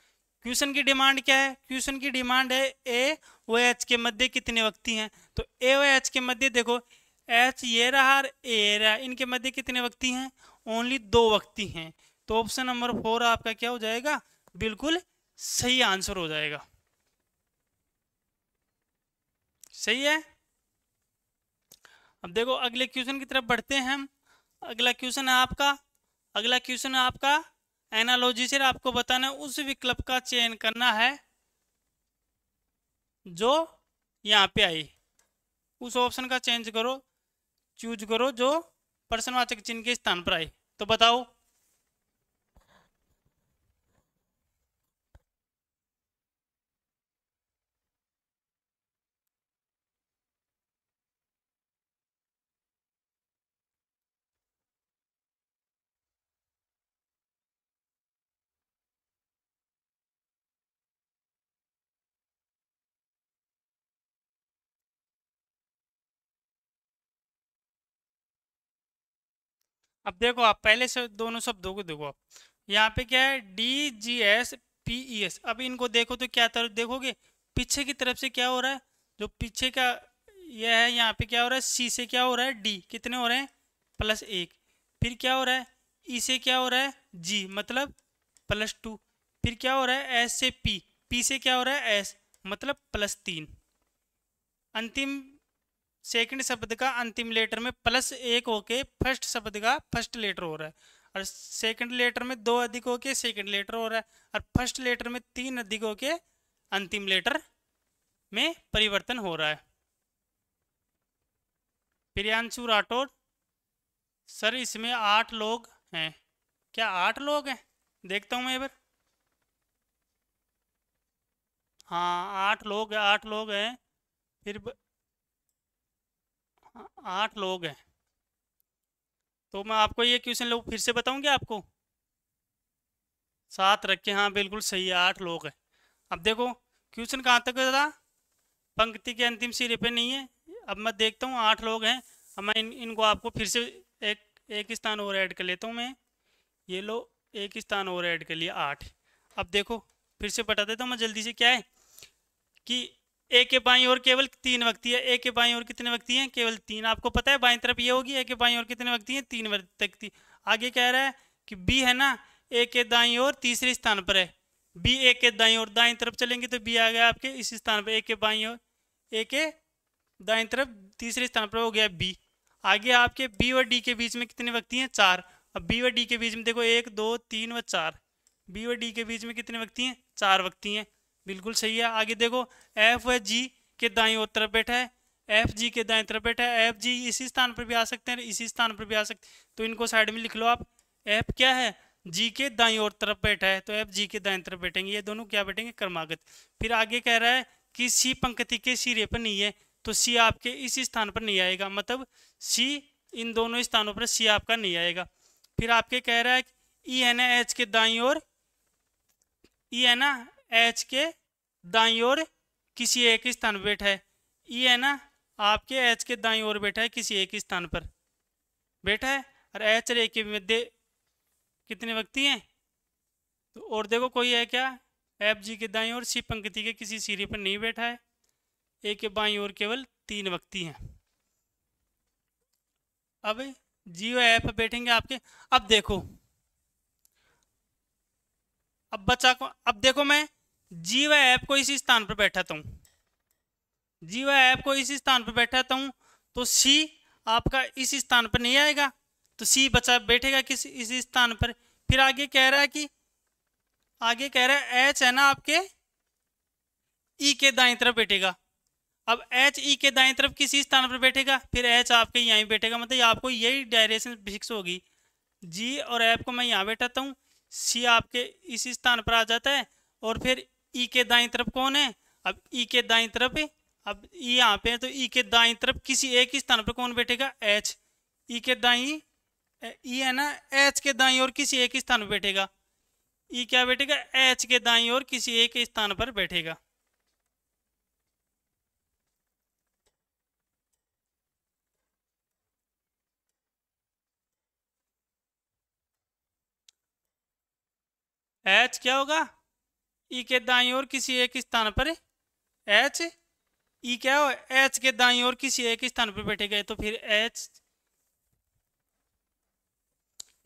[SPEAKER 1] क्वेश्चन की डिमांड क्या है क्वेश्चन की डिमांड है ए व एच के मध्य कितने व्यक्ति हैं तो ए व एच के मध्य देखो एच ये रहा और ए रहा इनके मध्य कितने व्यक्ति हैं ओनली दो व्यक्ति हैं तो ऑप्शन नंबर फोर आपका क्या हो जाएगा बिल्कुल सही आंसर हो जाएगा सही है अब देखो अगले क्वेश्चन की तरफ बढ़ते हैं हम अगला क्वेश्चन है आपका अगला क्वेश्चन है आपका एनालॉजी से आपको बताना है उस विकल्प का चयन करना है जो यहाँ पे आई उस ऑप्शन का चेंज करो चूज करो जो प्रश्नवाचक चिन्ह के स्थान पर आए तो बताओ अब देखो आप पहले से दोनों शब्दों को देखो आप यहाँ पे क्या है D G S P E S अब इनको देखो तो क्या तरफ देखोगे पीछे की तरफ से क्या हो रहा है जो पीछे का यह है यहाँ पे क्या हो रहा है सी से क्या हो रहा है डी कितने हो रहे हैं प्लस एक फिर क्या हो रहा है ई e से क्या हो रहा है जी मतलब प्लस टू फिर क्या हो रहा है एस से पी पी से क्या हो रहा है एस मतलब प्लस तीन अंतिम सेकंड शब्द का अंतिम लेटर में प्लस एक होके फर्स्ट शब्द का फर्स्ट लेटर हो रहा है और सेकंड लेटर में दो अधिक होके सेकंड लेटर हो रहा है और फर्स्ट लेटर में तीन अधिक होके अंतिम लेटर में परिवर्तन हो रहा है प्रियांशु राठौर सर इसमें आठ लोग हैं क्या आठ लोग हैं देखता हूँ मैं एक बार हाँ आठ लोग आठ लोग हैं फिर ब... आठ लोग हैं तो मैं आपको ये क्वेश्चन लोग फिर से बताऊंगी आपको सात रखे हाँ बिल्कुल सही है आठ लोग हैं अब देखो क्वेश्चन कहाँ तक था पंक्ति के अंतिम सिरे पे नहीं है अब मैं देखता हूँ आठ लोग हैं अब मैं इन इनको आपको फिर से एक एक स्थान और ऐड कर लेता हूँ मैं ये लो एक स्थान और ऐड कर लिया आठ अब देखो फिर से बता देता हूँ मैं जल्दी से क्या है कि ए के बाई और केवल तीन व्यक्ति है ए के बाई और कितने व्यक्ति हैं केवल तीन आपको पता है बाई तरफ ये होगी ए के बाई और कितने व्यक्ति हैं तीन व्यक्ति आगे कह रहा है कि बी है ना ए के दाई और तीसरे स्थान पर है बी ए के दाई और दाई तरफ चलेंगे तो बी आ गया आपके इस स्थान पर ए के बाई और ए के दाई तरफ तीसरे स्थान पर हो गया बी आगे आपके बी और डी के बीच में कितने व्यक्ति हैं चार अब बी और डी के बीच में देखो एक दो तीन व चार बी और डी के बीच में कितने व्यक्ति हैं चार व्यक्ति हैं बिल्कुल सही है आगे देखो एफ व जी के दाई तरफ बैठा है एफ जी के दाएं तरफ बैठा है एफ जी इसी स्थान पर भी आ सकते हैं इसी स्थान पर भी आ सकते तो इनको साइड में लिख लो आप एफ क्या है जी के दाई और तरफ बैठा है तो एफ जी के दाएं तरफ बैठेंगे ये दोनों क्या बैठेंगे क्रमागत फिर आगे कह रहा है कि सी पंक्ति के सिरे पर नहीं है तो सी आपके इस स्थान पर नहीं आएगा मतलब सी इन दोनों स्थानों पर सी आपका नहीं आएगा फिर आपके कह रहा है ई एन एच के दाई और ई है ना एच के दाई और किसी एक स्थान पर बैठा है ई है ना आपके एच के दाई और बैठा है किसी एक स्थान पर बैठा है और एच और के मध्य कितने व्यक्ति हैं तो और देखो कोई है क्या एफ जी के दाई और सी पंक्ति के किसी सीरी पर नहीं बैठा है ए के बाई और केवल तीन व्यक्ति हैं अब जी और एफ बैठेंगे आपके अब देखो अब बचा को अब देखो मैं जीवा ऐप को इसी स्थान पर बैठाता हूँ जीवा ऐप को इसी स्थान पर बैठाता हूँ तो सी आपका इसी स्थान पर नहीं आएगा तो सी बचा बैठेगा किस इस स्थान पर फिर आगे कह रहा है कि आगे कह रहा है एच है ना आपके ई e के दाएं तरफ बैठेगा अब एच ई e के दाएं तरफ किसी स्थान पर बैठेगा फिर एच आपके यहाँ बैठेगा मतलब आपको यही डायरेक्शन फिक्स होगी जी और ऐप को मैं यहाँ बैठाता हूँ सी आपके इसी स्थान पर आ जाता है और फिर ई के दाई तरफ कौन है अब ई के दाई तरफ अब ई यहाँ पे है तो ई के दाई तरफ किसी एक ही स्थान पर कौन बैठेगा एच ई e के दाई ई e है ना एच के दाई और किसी एक स्थान पर बैठेगा ई e क्या बैठेगा एच के दाई और किसी एक स्थान पर बैठेगा एच क्या होगा ई के दाई और किसी एक स्थान पर एच ई क्या हो एच के दाई और किसी एक स्थान पर बैठे गए तो फिर एच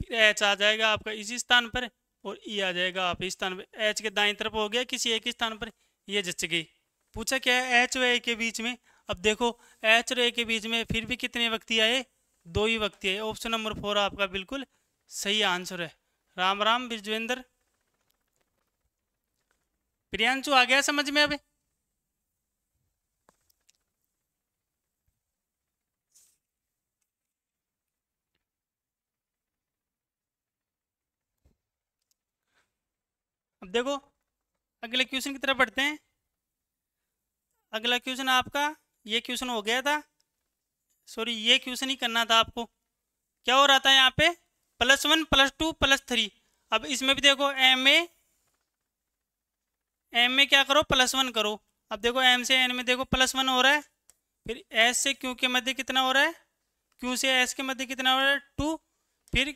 [SPEAKER 1] फिर एच आ जाएगा आपका इसी स्थान पर और ई आ जाएगा आप इस स्थान पर एच के दाई तरफ हो गया किसी एक स्थान पर ये जच गई पूछा क्या है एच व ए के बीच में अब देखो एच और ए के बीच में फिर भी कितने व्यक्ति आए दो ही व्यक्ति आए ऑप्शन नंबर फोर आपका बिल्कुल सही आंसर है राम राम बिरजवेंद्र प्रियांशु आ गया समझ में अभी अब देखो अगले क्वेश्चन की तरफ बढ़ते हैं अगला क्वेश्चन आपका ये क्वेश्चन हो गया था सॉरी ये क्वेश्चन ही करना था आपको क्या हो रहा था यहाँ पे plus one plus two plus three अब इसमें भी देखो एम ए एम में क्या करो प्लस वन करो अब देखो एम से एन में देखो प्लस वन हो रहा है फिर एस से क्यू के मध्य कितना हो रहा है क्यू से एस के मध्य कितना हो रहा है टू फिर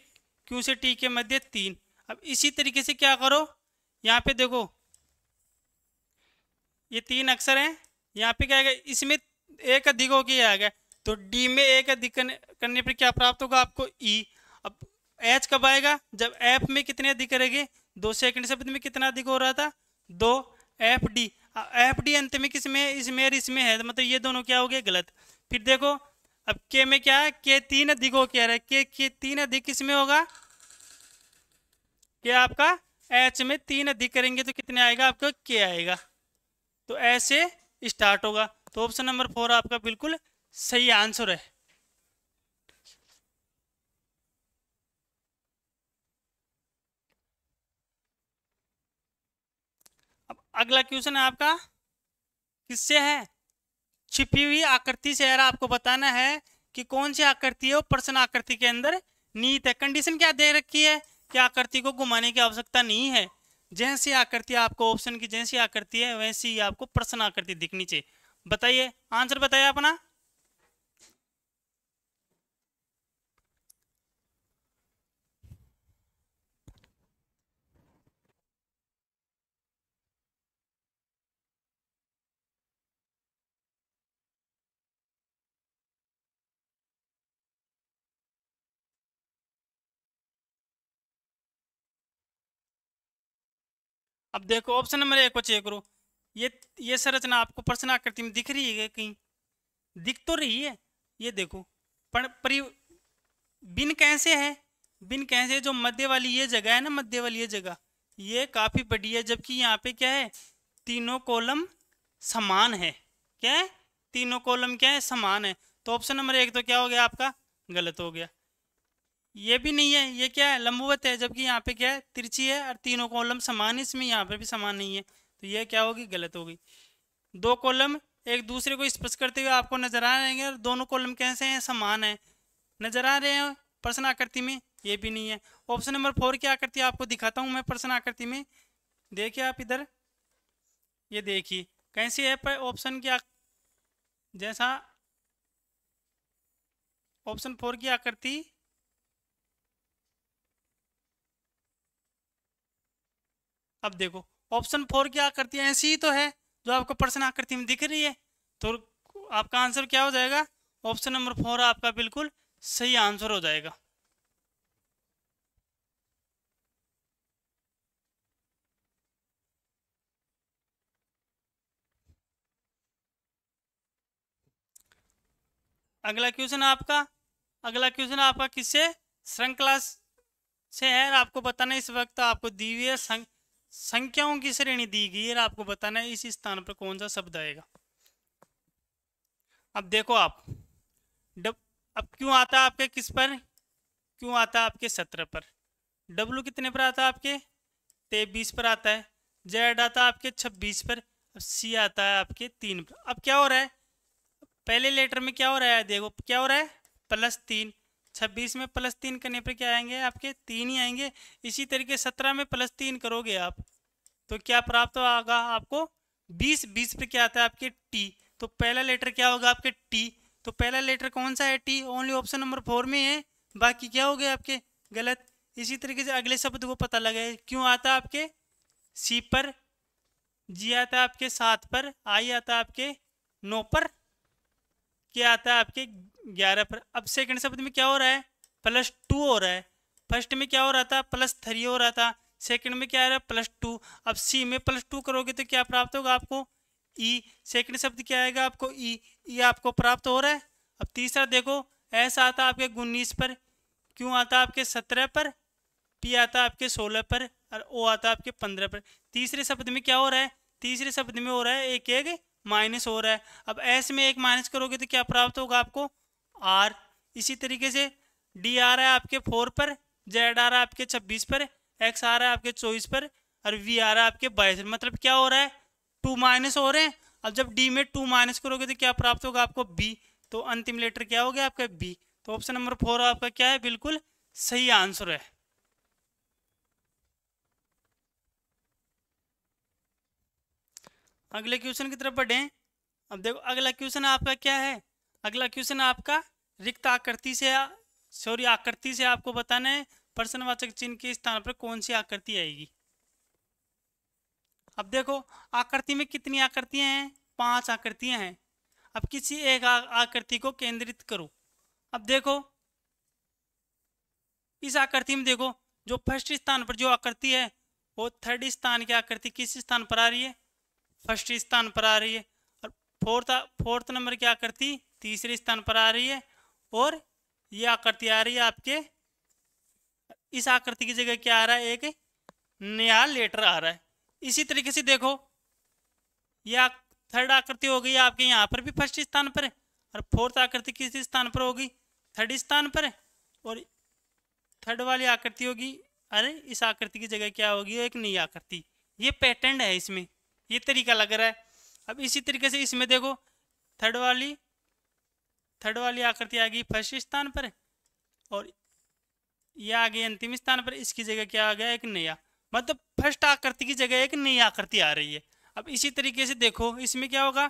[SPEAKER 1] क्यू से टी के मध्य तीन अब इसी तरीके से क्या करो यहाँ पे देखो ये तीन अक्षर हैं यहाँ पे क्या आएगा इसमें एक अधिक हो गया आएगा तो डी में एक अधिक करने पर क्या प्राप्त होगा आपको ई e। अब एच कब आएगा जब एफ में कितने अधिक करेगी दो सेकंड शब्द में कितना अधिक हो रहा था दो एफ डी एफ डी अंत में किस में इसमें इसमें है तो मतलब ये दोनों क्या हो गए गलत फिर देखो अब के में क्या है के तीन अधिक हो क्या है के के तीन अधिक किस में होगा क्या आपका एच में तीन अधिक करेंगे तो कितने आएगा आपका के आएगा तो ऐसे स्टार्ट होगा तो ऑप्शन नंबर फोर आपका बिल्कुल सही आंसर है अगला क्वेश्चन आपका किससे है छिपी हुई आकृति से यार आपको बताना है कि कौन सी आकृति है वो प्रश्न आकृति के अंदर नीत है कंडीशन क्या दे रखी है कि आकृति को घुमाने की आवश्यकता नहीं है जैसी आकृति आपको ऑप्शन की जैसी आकृति है वैसी ही आपको प्रश्न आकृति दिखनी चाहिए बताइए आंसर बताइए अपना अब देखो ऑप्शन नंबर एक को चेक करो ये ये संरचना आपको प्रश्न आकृति में दिख रही है कहीं दिख तो रही है ये देखो पर परि बिन कैसे है बिन कैसे जो मध्य वाली ये जगह है ना मध्य वाली ये जगह ये काफ़ी बड़ी है जबकि यहाँ पे क्या है तीनों कॉलम समान है क्या है तीनों कॉलम क्या है समान है तो ऑप्शन नंबर एक तो क्या हो गया आपका गलत हो गया ये भी नहीं है ये क्या है लंबवत है जबकि यहाँ पे क्या है तिरछी है और तीनों कॉलम समान इसमें यहाँ पे भी समान नहीं है तो ये क्या होगी गलत होगी दो कॉलम एक दूसरे को स्पर्श करते हुए आपको नजर आ रहे हैं और दोनों कॉलम कैसे हैं समान है नजर आ रहे हैं प्रश्न आकृति में ये भी नहीं है ऑप्शन नंबर फोर की आकृति आपको दिखाता हूँ मैं प्रश्न आकृति में देखिए आप इधर ये देखिए कैसी है ऑप्शन की जैसा ऑप्शन फोर की आकृति अब देखो ऑप्शन फोर की आकृति ऐसी ही तो है जो आपको प्रश्न आकृति में दिख रही है तो आपका आंसर क्या हो जाएगा ऑप्शन नंबर फोर आपका बिल्कुल सही आंसर हो जाएगा अगला क्वेश्चन आपका अगला क्वेश्चन आपका किससे श्रृंखला से है आपको बताना इस वक्त आपको दी हुई है संख्याओं की श्रेणी दी गई है आपको बताना है इस स्थान पर कौन सा शब्द आएगा अब देखो आप डब अब क्यों आता है आपके किस पर क्यों आता है आपके सत्रह पर डब्लू कितने पर आता है आपके तेईस पर आता है जेड आता है आपके छब्बीस पर अब सी आता है आपके तीन पर अब क्या हो रहा है पहले लेटर में क्या हो रहा है देखो क्या हो रहा है प्लस तीन छब्बीस में प्लस तीन करने पर क्या आएंगे आपके तीन ही आएंगे इसी तरीके सत्रह में प्लस तीन करोगे आप तो क्या प्राप्त होगा आपको बीस बीस पर क्या आता है आपके टी तो पहला लेटर क्या होगा आपके टी तो पहला लेटर कौन सा है T only option number four में है बाकी क्या हो गया आपके गलत इसी तरीके से अगले शब्द को पता लगे क्यों आता है आपके सी पर जी आता है आपके सात पर आई आता है आपके नौ पर क्या आता है आपके ग्यारह पर अब सेकंड शब्द में क्या हो रहा है प्लस टू हो रहा है फर्स्ट में क्या हो रहा था प्लस थ्री हो रहा था सेकंड में क्या आ रहा है प्लस टू अब सी में प्लस टू करोगे तो क्या प्राप्त होगा आपको ई e। सेकंड शब्द क्या आएगा आपको ई e। ई e आपको प्राप्त हो रहा है अब तीसरा देखो ऐसा आता आपके उन्नीस पर क्यों आता आपके सत्रह पर पी आता आपके सोलह पर और ओ आता आपके पंद्रह पर तीसरे शब्द में क्या हो रहा है तीसरे शब्द में हो रहा है एक एक माइनस हो रहा है अब एस में एक माइनस करोगे तो क्या प्राप्त होगा आपको आर इसी तरीके से डी आ रहा है आपके फोर पर जेड आ रहा है आपके छब्बीस पर एक्स आ रहा है आपके चौबीस पर और वी आ रहा है आपके बाईस पर मतलब क्या हो रहा है टू माइनस हो रहे हैं अब जब डी में टू माइनस करोगे तो क्या प्राप्त होगा आपको बी तो अंतिम लेटर क्या हो गया आपका बी तो ऑप्शन नंबर फोर आपका क्या है बिल्कुल सही आंसर है अगले क्वेश्चन की तरफ बढ़े अब देखो अगला क्वेश्चन आपका क्या है अगला क्वेश्चन आपका रिक्त आकृति से सॉरी आकृति से आपको बताना है प्रश्नवाचक चिन्ह के स्थान पर कौन सी आकृति आएगी अब देखो आकृति में कितनी आकृतियां हैं पांच आकृतियां हैं अब किसी एक आकृति को केंद्रित करो अब देखो इस आकृति में देखो जो फर्स्ट स्थान पर जो आकृति है वो थर्ड स्थान की आकृति किस स्थान पर आ रही है फर्स्ट स्थान पर आ रही है और फोर्थ फोर्थ नंबर की आकृति तीसरे स्थान पर आ रही है और ये आकृति आ रही है आपके इस आकृति की जगह क्या आ रहा है एक नया लेटर आ रहा है इसी तरीके से देखो यह थर्ड आकृति हो गई आपके यहाँ पर भी फर्स्ट स्थान पर और फोर्थ आकृति किस स्थान पर होगी थर्ड स्थान पर और थर्ड वाली आकृति होगी अरे इस आकृति की जगह क्या होगी एक नई आकृति ये पैटर्न है इसमें ये तरीका लग रहा है अब इसी तरीके से इसमें देखो थर्ड वाली थर्ड वाली आकृति आ गई फर्स्ट स्थान पर और यह आ गई अंतिम स्थान पर इसकी जगह क्या आ गया एक नया मतलब फर्स्ट आकृति की जगह एक नई आकृति आ रही है अब इसी तरीके से देखो इसमें क्या होगा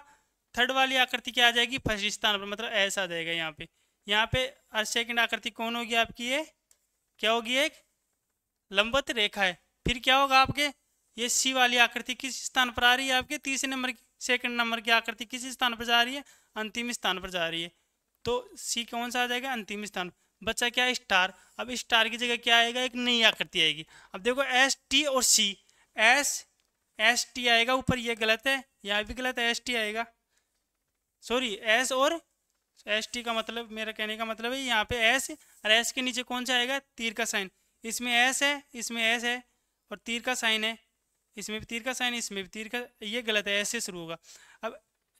[SPEAKER 1] थर्ड वाली आकृति क्या आ जाएगी फर्स्ट स्थान पर मतलब ऐसा आ जाएगा यहाँ पे यहाँ पे और सेकेंड आकृति कौन होगी आपकी ये क्या होगी एक लंबत रेखा है फिर क्या होगा आपके ये सी वाली आकृति किस स्थान पर आ रही है आपके तीसरे नंबर की सेकंड नंबर की आकृति किस स्थान पर जा रही है अंतिम स्थान पर जा रही है तो सी कौन सा आ जाएगा अंतिम स्थान बच्चा क्या है स्टार अब स्टार की जगह क्या आएगा एक नई आकृति आएगी अब देखो एस टी और सी एस एस टी आएगा ऊपर ये गलत है यहाँ भी गलत है एस टी आएगा सॉरी एस और एस टी का मतलब मेरा कहने का मतलब है यहाँ पे एस और एस के नीचे कौन सा आएगा तीर का साइन इसमें एस है इसमें एस है और तीर का साइन है इसमें भी तीर का साइन इसमें भी तीर का ये गलत है ऐसे शुरू होगा अब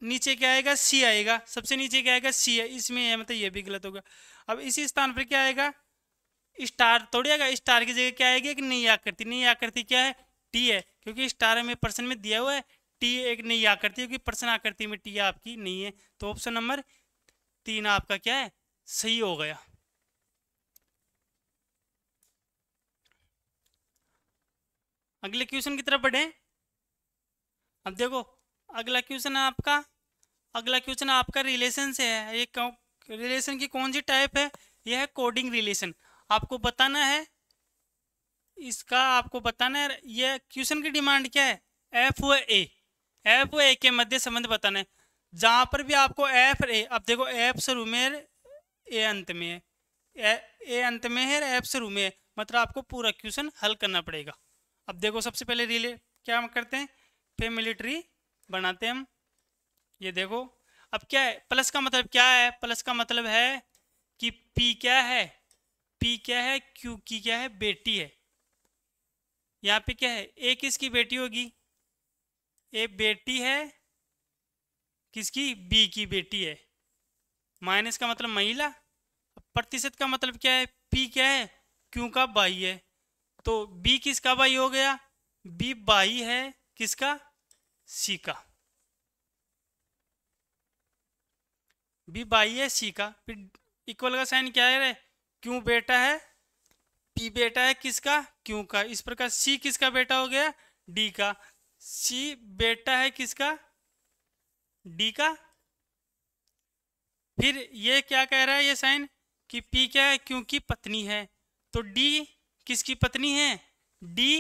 [SPEAKER 1] नीचे क्या आएगा सी आएगा सबसे नीचे क्या आएगा सी है इसमें है मतलब ये भी गलत होगा अब इसी स्थान पर क्या आएगा स्टार थोड़ी आएगा स्टार की जगह क्या आएगी एक नई आकृति नई आकृति क्या है टी है क्योंकि स्टार हमें प्रश्न में दिया हुआ है टी एक नई आकृति क्योंकि प्रश्न आकृति में टी आपकी नहीं है तो ऑप्शन नंबर तीन आपका क्या है सही हो गया अगले क्वेश्चन की तरफ बढ़े अब देखो अगला क्वेश्चन है आपका अगला क्वेश्चन आपका रिलेशन से है ये रिलेशन की कौन सी टाइप है यह है कोडिंग रिलेशन आपको बताना है इसका आपको बताना है यह क्वेश्चन की डिमांड क्या है एफ व ए एफ व ए के मध्य संबंध बताना है जहाँ पर भी आपको एफ ए अब देखो एफ शुरू में ए अंत में है ए, अंत में है एफ शुरू में है मतलब आपको पूरा क्वेश्चन हल करना पड़ेगा अब देखो सबसे पहले रिले क्या हम करते हैं फिर मिलिट्री बनाते हैं हम ये देखो अब क्या है प्लस का मतलब क्या है प्लस का मतलब है कि पी क्या है पी क्या है क्यू की क्या है बेटी है यहाँ पे क्या है ए किसकी बेटी होगी ए बेटी है किसकी बी की बेटी है माइनस का मतलब महिला प्रतिशत का मतलब क्या है पी क्या है क्यू का बाई है तो बी किसका बाई हो गया बी बाई है किसका सी का बी बाई है सी का फिर इक्वल का साइन क्या है रे क्यों बेटा है पी बेटा है किसका क्यों का इस प्रकार सी किसका बेटा हो गया डी का सी बेटा है किसका डी का फिर ये क्या कह रहा है ये साइन कि पी क्या है क्योंकि पत्नी है तो डी किसकी पत्नी है डी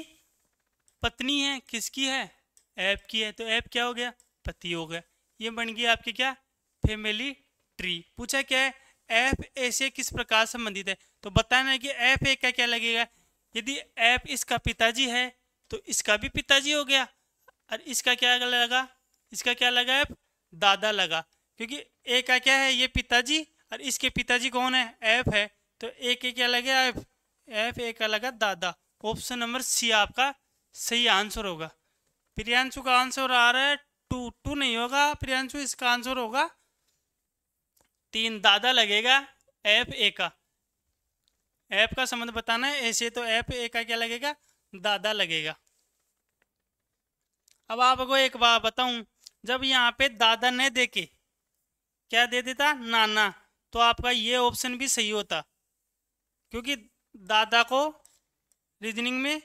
[SPEAKER 1] पत्नी है किसकी है ऐप की है तो ऐप क्या हो गया पति हो गया ये बन गया आपकी क्या फैमिली ट्री पूछा क्या है एफ ए से किस प्रकार संबंधित है तो बताना है कि एफ ए का क्या लगेगा यदि एफ इसका पिताजी है तो इसका भी पिताजी हो गया और इसका क्या लगा इसका क्या लगा एफ दादा लगा क्योंकि ए का क्या है ये पिताजी और इसके पिताजी कौन है एफ है तो ए के क्या लगे एफ एफ ए का लगा दादा ऑप्शन नंबर सी आपका सही आंसर होगा प्रियांशु का आंसर आ रहा है टू टू नहीं होगा प्रियांशु इसका आंसर होगा तीन दादा लगेगा एफ ए का एफ का संबंध बताना है ऐसे तो एफ ए का क्या लगेगा दादा लगेगा अब आपको एक बात बताऊं जब यहाँ पे दादा न दे के क्या दे देता नाना तो आपका ये ऑप्शन भी सही होता क्योंकि दादा को रीजनिंग में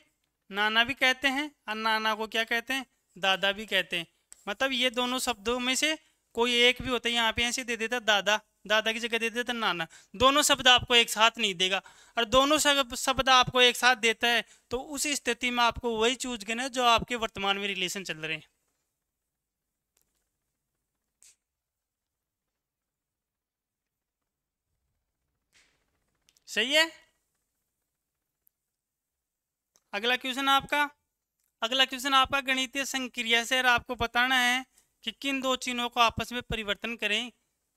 [SPEAKER 1] नाना भी कहते हैं और नाना को क्या कहते हैं दादा भी कहते हैं मतलब ये दोनों शब्दों में से कोई एक भी होता है यहाँ पे ऐसे दे देता दादा दादा की जगह दे देता है नाना दोनों शब्द आपको एक साथ नहीं देगा और दोनों शब्द आपको एक साथ देता है तो उस स्थिति में आपको वही चूज करना है जो आपके वर्तमान में रिलेशन चल रहे हैं सही है अगला क्वेश्चन आपका अगला क्वेश्चन आपका गणितीय संक्रिया से आपको बताना है कि किन दो चिन्हों को आपस में परिवर्तन करें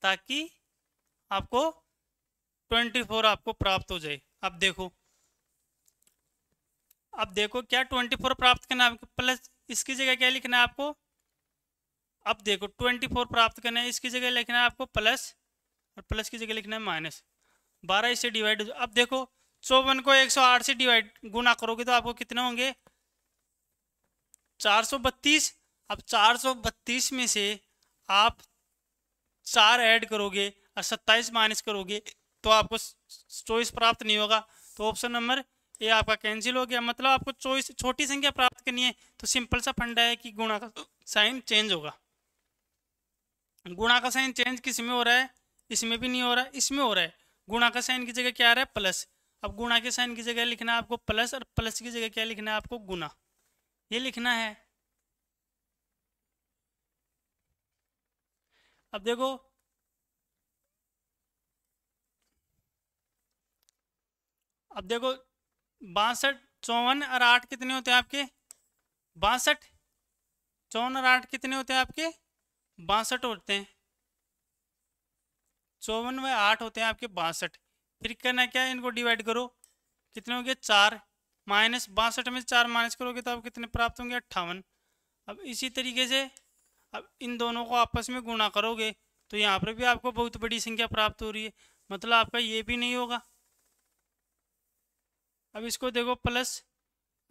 [SPEAKER 1] ताकि आपको 24 आपको प्राप्त हो जाए अब देखो अब देखो क्या 24 प्राप्त करना है प्लस इसकी जगह क्या लिखना है आपको अब देखो 24 प्राप्त करना है इसकी जगह लिखना है आपको प्लस और प्लस की जगह लिखना है माइनस बारह इससे डिवाइड अब देखो चौवन को एक सौ आठ से डिवाइड गुना करोगे तो आपको कितने होंगे चार सौ बत्तीस अब चार सौ बत्तीस में से आप चार ऐड करोगे और सत्ताईस माइनस करोगे तो आपको चौबीस प्राप्त नहीं होगा तो ऑप्शन नंबर ये आपका कैंसिल हो गया मतलब आपको चौबीस छोटी संख्या प्राप्त करनी है तो सिंपल सा फंडा है कि गुणा का साइन चेंज होगा गुणा का साइन चेंज किस में हो रहा है इसमें भी नहीं हो रहा इसमें हो रहा है गुणा का साइन की जगह क्या आ रहा है प्लस अब गुणा के साइन की जगह लिखना है आपको प्लस और प्लस की जगह क्या लिखना है आपको गुणा ये लिखना है अब देखो अब देखो बासठ चौवन और आठ कितने होते हैं आपके बासठ चौवन और आठ कितने होते हैं आपके बासठ होते हैं चौवन व आठ होते हैं आपके बासठ फिर करना क्या है इनको डिवाइड करो कितने होंगे चार माइनस बासठ में चार माइनस करोगे तो आप कितने प्राप्त होंगे अट्ठावन अब इसी तरीके से अब इन दोनों को आपस में गुणा करोगे तो यहाँ पर भी आपको बहुत बड़ी संख्या प्राप्त हो रही है मतलब आपका ये भी नहीं होगा अब इसको देखो प्लस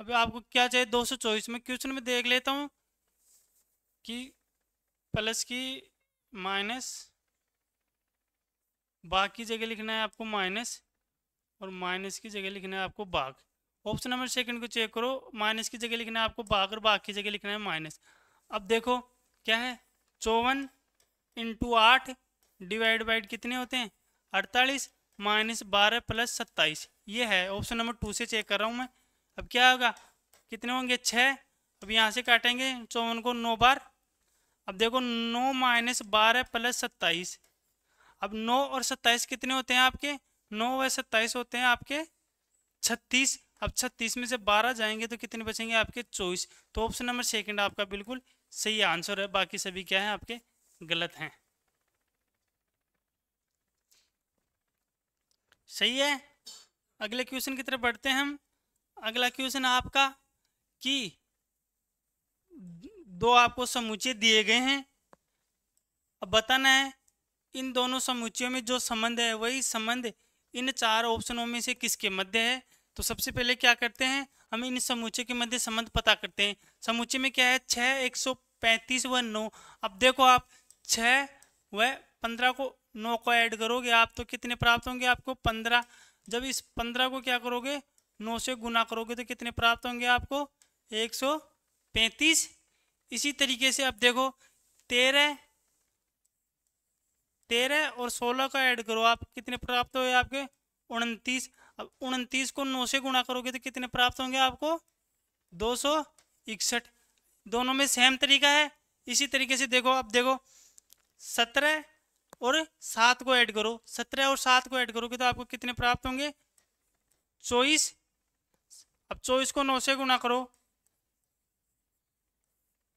[SPEAKER 1] अब आपको क्या चाहिए दो सौ चौबीस में क्वेश्चन में देख लेता हूँ कि प्लस की माइनस बाकी जगह लिखना है आपको माइनस और माइनस की जगह लिखना है आपको बाघ ऑप्शन नंबर सेकंड को चेक करो माइनस की जगह लिखना है आपको बाघ और बाघ की जगह लिखना है माइनस अब देखो क्या है चौवन इंटू आठ डिवाइड बाइड कितने होते हैं अड़तालीस माइनस बारह प्लस सत्ताईस ये है ऑप्शन नंबर टू से चेक कर रहा हूँ मैं अब क्या होगा कितने होंगे छः अब यहाँ से काटेंगे चौवन को नौ बार अब देखो नौ माइनस बारह प्लस सत्ताईस अब नौ और सत्ताईस कितने होते हैं आपके नौ व सत्ताईस होते हैं आपके छत्तीस अब छत्तीस में से बारह जाएंगे तो कितने बचेंगे आपके चौबीस तो ऑप्शन नंबर सेकेंड आपका बिल्कुल सही आंसर है बाकी सभी क्या है आपके गलत हैं सही है अगले क्वेश्चन की तरफ बढ़ते हैं हम अगला क्वेश्चन आपका कि दो आपको समुच्चय दिए गए हैं अब बताना है इन दोनों समुच्चयों में जो संबंध है वही संबंध इन चार ऑप्शनों में से किसके मध्य है तो सबसे पहले क्या करते हैं हम इन समुच्चय के मध्य संबंध पता करते हैं समुच्चय में क्या है छः एक सौ पैंतीस व नौ अब देखो आप छः व पंद्रह को नौ को ऐड करोगे आप तो कितने प्राप्त होंगे आपको पंद्रह जब इस पंद्रह को क्या करोगे नौ से गुना करोगे तो कितने प्राप्त होंगे आपको एक सौ पैंतीस इसी तरीके से अब देखो तेरह तेरह और सोलह का ऐड करो आप कितने प्राप्त हो आपके उनतीस अब उनतीस को नौ से गुणा करोगे तो कितने प्राप्त होंगे आपको दो सौ इकसठ दोनों में सेम तरीका है इसी तरीके से देखो अब देखो सत्रह और सात को ऐड करो सत्रह और सात को ऐड करोगे तो आपको कितने प्राप्त होंगे चौबीस अब चौबीस को नौ से गुना करो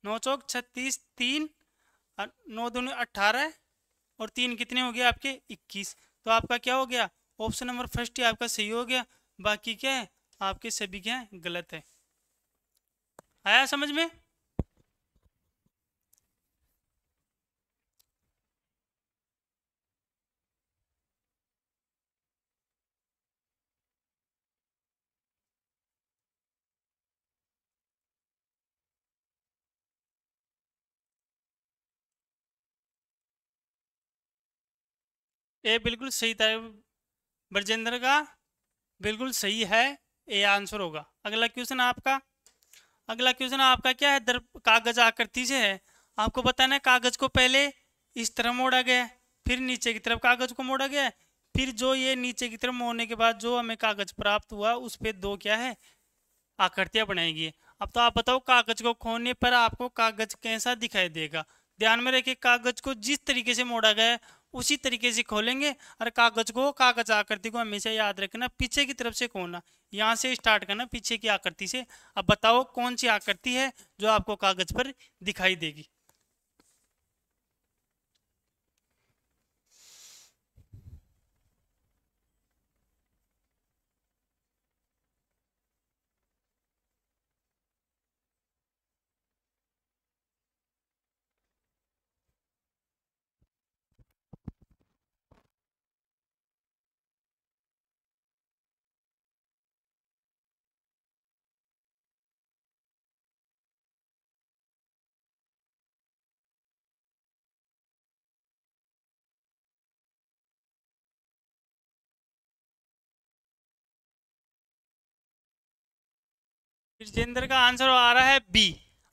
[SPEAKER 1] नौ चौक छत्तीस तीन नौ दून अट्ठारह और तीन कितने हो गए आपके इक्कीस तो आपका क्या हो गया ऑप्शन नंबर फर्स्ट ही आपका सही हो गया बाकी क्या है आपके सभी क्या है गलत है आया समझ में ए बिल्कुल सही था ब्रजेंद्र का बिल्कुल सही है ए आंसर होगा अगला क्वेश्चन आपका अगला क्वेश्चन आपका क्या है दर कागज आकृति से है आपको बताना है कागज को पहले इस तरह मोड़ा गया फिर नीचे की तरफ कागज को मोड़ा गया फिर जो ये नीचे की तरफ मोड़ने के बाद जो हमें कागज प्राप्त हुआ उस पर दो क्या है आकृतियाँ बनाएगी अब तो आप बताओ कागज को खोने पर आपको कागज कैसा दिखाई देगा ध्यान में रखिए कागज को जिस तरीके से मोड़ा गया उसी तरीके से खोलेंगे और कागज को कागज आकृति को हमेशा याद रखना पीछे की तरफ से खोलना यहाँ से स्टार्ट करना पीछे की आकृति से अब बताओ कौन सी आकृति है जो आपको कागज पर दिखाई देगी विजेंद्र का आंसर आ रहा है बी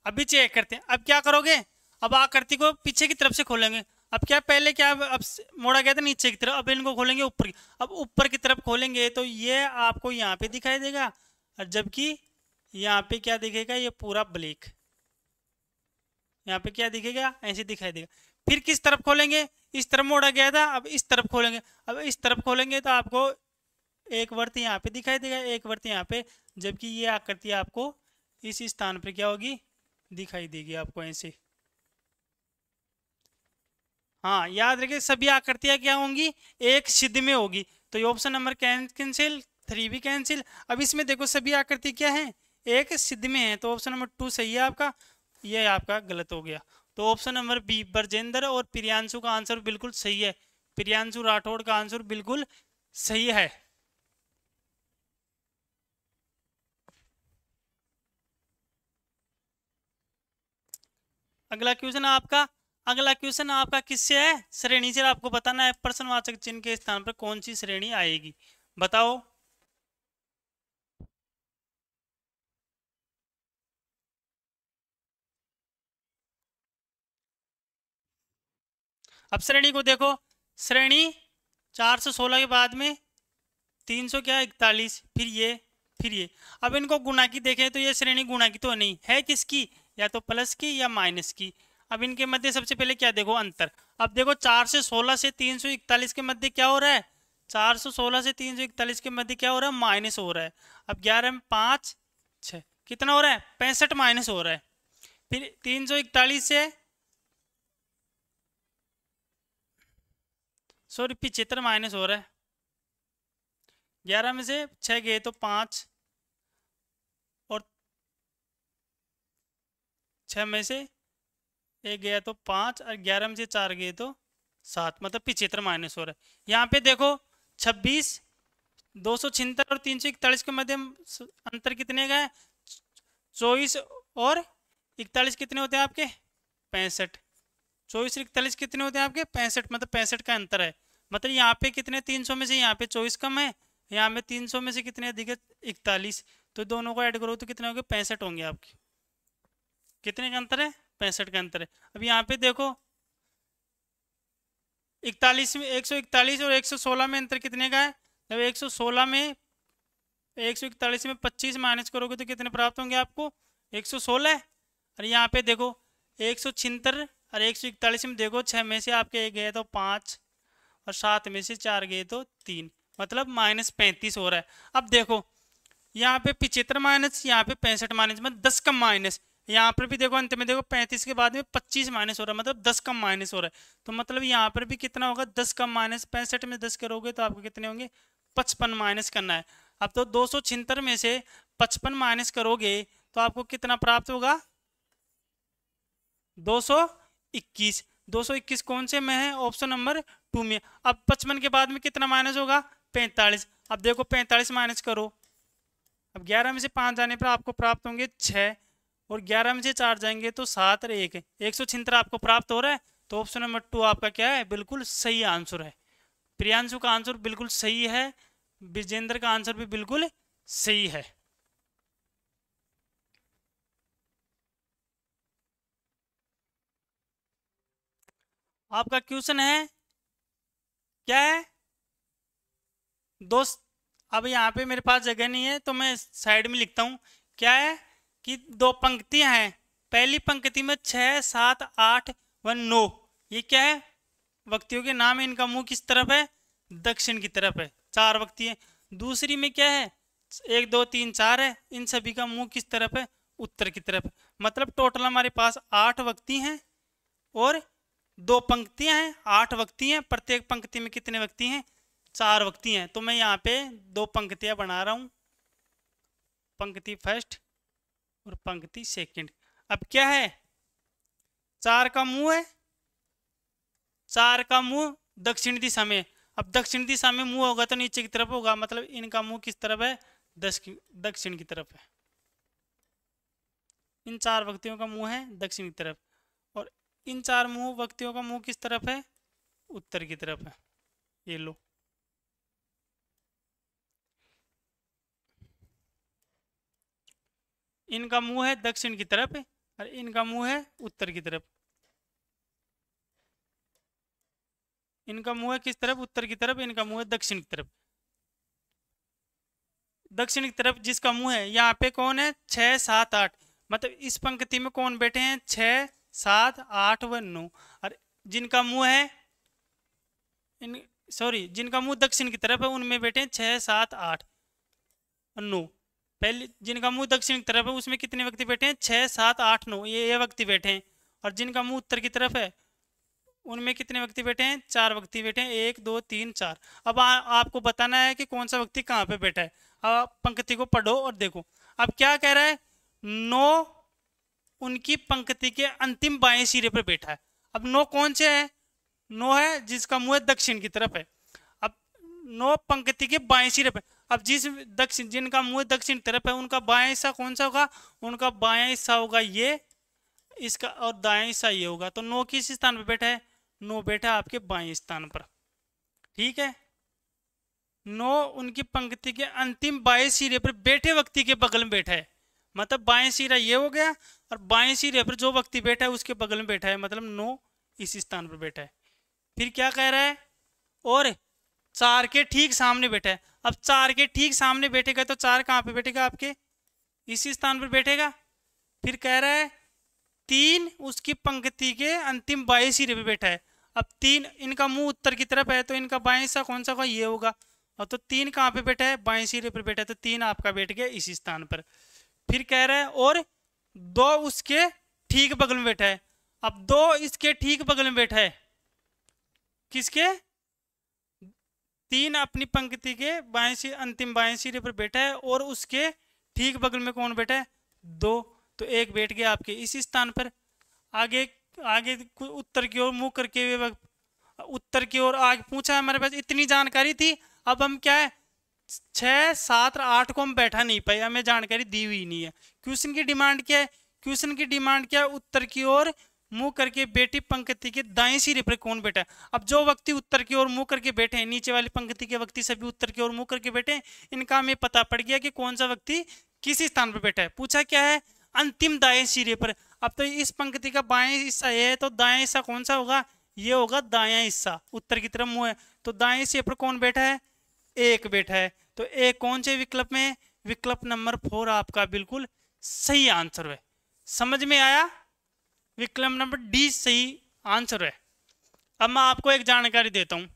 [SPEAKER 1] अभी चेक करते हैं अब क्या करोगे अब आकृति को पीछे की तरफ से खोलेंगे अब क्या पहले क्या अब मोड़ा गया था नीचे की तरफ अब इनको खोलेंगे ऊपर की अब ऊपर की तरफ खोलेंगे तो ये आपको यहाँ पे दिखाई देगा और जबकि यहाँ पे क्या दिखेगा ये पूरा ब्लैक यहाँ पे क्या दिखेगा ऐसे दिखाई देगा फिर किस तरफ खोलेंगे इस तरफ मोड़ा गया था अब इस तरफ खोलेंगे अब इस तरफ खोलेंगे तो आपको एक वर्त यहाँ पे दिखाई देगा एक वर्त यहाँ पे जबकि ये आकृति आपको इस स्थान पर क्या होगी दिखाई देगी आपको ऐसे हाँ याद रखिए सभी आकृतियां क्या होंगी एक सिद्ध में होगी तो ये ऑप्शन नंबर कैंसिल थ्री भी कैंसिल अब इसमें देखो सभी आकृति क्या है एक सिद्ध में है तो ऑप्शन नंबर टू सही है आपका यह आपका गलत हो गया तो ऑप्शन नंबर बी ब्रजेंद्र और प्रियांशु का आंसर बिल्कुल सही है प्रियांशु राठौड़ का आंसर बिल्कुल सही है अगला क्वेश्चन आपका अगला क्वेश्चन आपका किससे है श्रेणी से आपको बताना है प्रश्नवाचक चिन्ह के स्थान पर कौन सी श्रेणी आएगी बताओ अब श्रेणी को देखो श्रेणी 416 के बाद में तीन क्या इकतालीस फिर ये फिर ये अब इनको गुणा की देखें तो ये श्रेणी गुणा की तो नहीं है किसकी या तो प्लस की या माइनस की अब इनके मध्य सबसे पहले क्या देखो अंतर अब देखो चार से सोलह से तीन सौ इकतालीस के मध्य क्या हो रहा है चार सौ सोलह से तीन सौ इकतालीस के मध्य क्या हो रहा है माइनस हो रहा है अब ग्यारह में पाँच छः कितना हो रहा है पैंसठ माइनस हो रहा है फिर तीन सौ इकतालीस से सॉरी पिछहत्तर माइनस हो रहा है ग्यारह में से छः गए तो पाँच छः में से एक गया तो पाँच और ग्यारह में से चार गए तो सात मतलब पिछहत्तर माइनस हो रहा है यहाँ पे देखो छब्बीस दो सौ छिहत्तर और तीन सौ इकतालीस के मध्य अंतर कितने का है चौबीस और इकतालीस कितने होते हैं आपके पैंसठ चौबीस और इकतालीस कितने होते हैं आपके पैंसठ मतलब पैंसठ का अंतर है मतलब यहाँ पे कितने तीन सौ में से यहाँ पे चौबीस कम है यहाँ पे तीन सौ में से कितने अधिक है इकतालीस तो दोनों को ऐड करो तो कितने हो गए पैंसठ होंगे आपके कितने का अंतर है पैंसठ का अंतर है अब यहाँ पे देखो इकतालीस में एक सौ इकतालीस और एक सौ सोलह में अंतर कितने का है जब एक सौ सोलह में एक सौ इकतालीस में पच्चीस माइनस करोगे तो कितने प्राप्त होंगे आपको एक सौ सोलह और यहाँ पे देखो एक सौ छिहत्तर और एक सौ इकतालीस में देखो छः में से आपके एक गए तो पाँच और सात में से चार गए तो तीन मतलब माइनस पैंतीस हो रहा है अब देखो यहाँ पे पिचहत्तर माइनस यहाँ पे पैंसठ माइनस मतलब दस का माइनस यहाँ पर भी देखो अंत में देखो पैंतीस के बाद में पच्चीस माइनस हो रहा है मतलब दस कम माइनस हो रहा है तो मतलब यहाँ पर भी कितना होगा दस कम माइनस पैंसठ में दस करोगे तो आपको कितने होंगे पचपन माइनस करना है अब तो दो सौ छिहत्तर में से पचपन माइनस करोगे तो आपको कितना प्राप्त होगा दो सौ इक्कीस दो सौ इक्कीस कौन से में है ऑप्शन नंबर टू में अब पचपन के बाद में कितना माइनस होगा पैंतालीस अब देखो पैंतालीस माइनस करो अब ग्यारह में से पाँच जाने पर आपको प्राप्त होंगे छः और ग्यारह में से चार जाएंगे तो सात और एक एक सौ छिंतर आपको प्राप्त हो रहा है तो ऑप्शन नंबर टू आपका क्या है बिल्कुल सही आंसर है प्रियांशु का आंसर बिल्कुल सही है विजेंद्र का आंसर भी बिल्कुल सही है आपका क्वेश्चन है क्या है दोस्त अब यहाँ पे मेरे पास जगह नहीं है तो मैं साइड में लिखता हूं क्या है कि दो पंक्तियां हैं पहली पंक्ति में छः सात आठ व नौ ये क्या है व्यक्तियों के नाम है इनका मुंह किस तरफ है दक्षिण की तरफ है चार व्यक्ति है दूसरी में क्या है एक दो तीन चार है इन सभी का मुंह किस तरफ है उत्तर की तरफ मतलब टोटल हमारे पास आठ व्यक्ति हैं और दो पंक्तियां हैं आठ व्यक्ति हैं प्रत्येक पंक्ति में कितने व्यक्ति हैं चार व्यक्ति हैं तो मैं यहाँ पे दो पंक्तियां बना रहा हूँ पंक्ति फर्स्ट और पंक्ति सेकंड अब क्या है चार का मुंह है चार का मुंह दक्षिण दिशा में अब दक्षिण दिशा में मुंह होगा तो नीचे की तरफ होगा मतलब इनका मुंह किस तरफ है दक्षिण की तरफ है इन चार व्यक्तियों का मुंह है दक्षिण की तरफ और इन चार मुंह व्यक्तियों का मुंह किस तरफ है उत्तर की तरफ है ये लो इनका मुंह है दक्षिण की तरफ और इनका मुंह है उत्तर की तरफ इनका मुंह है किस तरफ उत्तर की तरफ इनका मुंह है दक्षिण की तरफ दक्षिण की तरफ जिसका मुंह है यहाँ पे कौन है छः सात आठ मतलब इस पंक्ति में कौन बैठे हैं छः सात आठ व नौ और जिनका मुंह है इन सॉरी जिनका मुंह दक्षिण की तरफ है उनमें बैठे हैं छः सात आठ नौ पहले जिनका मुंह दक्षिण की तरफ है उसमें कितने व्यक्ति बैठे हैं छः सात आठ नौ ये ये व्यक्ति बैठे हैं और जिनका मुंह उत्तर की तरफ है उनमें कितने व्यक्ति बैठे हैं चार व्यक्ति बैठे हैं एक दो तीन चार अब आ, आपको बताना है कि कौन सा व्यक्ति कहाँ पे बैठा है अब पंक्ति को पढ़ो और देखो अब क्या कह रहा है नौ उनकी पंक्ति के अंतिम बाएं सिरे पर बैठा है अब नौ कौन से है नौ है जिसका मुंह दक्षिण की तरफ है अब नौ पंक्ति के बाएं सिरे पर अब जिस दक्षिण जिनका मुंह दक्षिण तरफ है उनका बाया हिस्सा कौन सा होगा उनका बाया हिस्सा होगा ये इसका और दाया हिस्सा ये होगा तो नो किस स्थान पर बैठा है नो बैठा आपके बाए स्थान पर ठीक है नो उनकी पंक्ति के अंतिम बाएं सिरे पर बैठे व्यक्ति के बगल में बैठा है मतलब बाएं सिरा ये हो गया और बाएं सिरे पर जो व्यक्ति बैठा है उसके बगल में बैठा है मतलब नो इस स्थान पर बैठा है फिर क्या कह रहा है और चार के ठीक सामने बैठा है अब चार के ठीक सामने बैठेगा तो चार कहाँ पे बैठेगा आपके इसी स्थान पर बैठेगा फिर कह रहा है तीन उसकी पंक्ति के अंतिम बाएं सिरे पे बैठा है अब तीन इनका मुंह उत्तर की तरफ है तो इनका बाएं सा कौन सा का ये होगा और तो तीन कहाँ पे बैठा है बाएं सिरे पर बैठा है तो तीन आपका बैठ गया इसी स्थान पर फिर कह रहा है और दो उसके ठीक बगल में बैठा है अब दो इसके ठीक बगल में बैठा है किसके तीन अपनी पंक्ति के बाएं सिरे अंतिम बाएं सिरे पर बैठा है और उसके ठीक बगल में कौन बैठा है दो तो एक बैठ गया आपके इसी स्थान पर आगे आगे उत्तर की ओर मुंह करके हुए उत्तर की ओर आगे पूछा हमारे पास इतनी जानकारी थी अब हम क्या है छः सात आठ को हम बैठा नहीं पाए हमें जानकारी दी हुई नहीं है क्वेश्चन की डिमांड क्या है क्वेश्चन की डिमांड क्या है उत्तर की ओर मुंह करके बेटी पंक्ति के दाएं सिरे पर कौन बैठा है अब जो व्यक्ति उत्तर की ओर मुंह करके बैठे हैं नीचे वाली पंक्ति के व्यक्ति सभी उत्तर की ओर मुंह करके बैठे हैं इनका हमें पता पड़ गया कि कौन सा व्यक्ति किस स्थान पर बैठा है पूछा क्या है अंतिम दाएं सिरे पर अब तो इस पंक्ति का बाएं हिस्सा यह है तो दाएं हिस्सा कौन सा होगा ये होगा दाया हिस्सा उत्तर की तरफ मुंह है तो दाएं सिरे पर कौन बैठा है एक बैठा है तो एक कौन से विकल्प में विकल्प नंबर फोर आपका बिल्कुल सही आंसर है समझ में आया विकल्प नंबर डी सही आंसर है अब मैं आपको एक जानकारी देता हूँ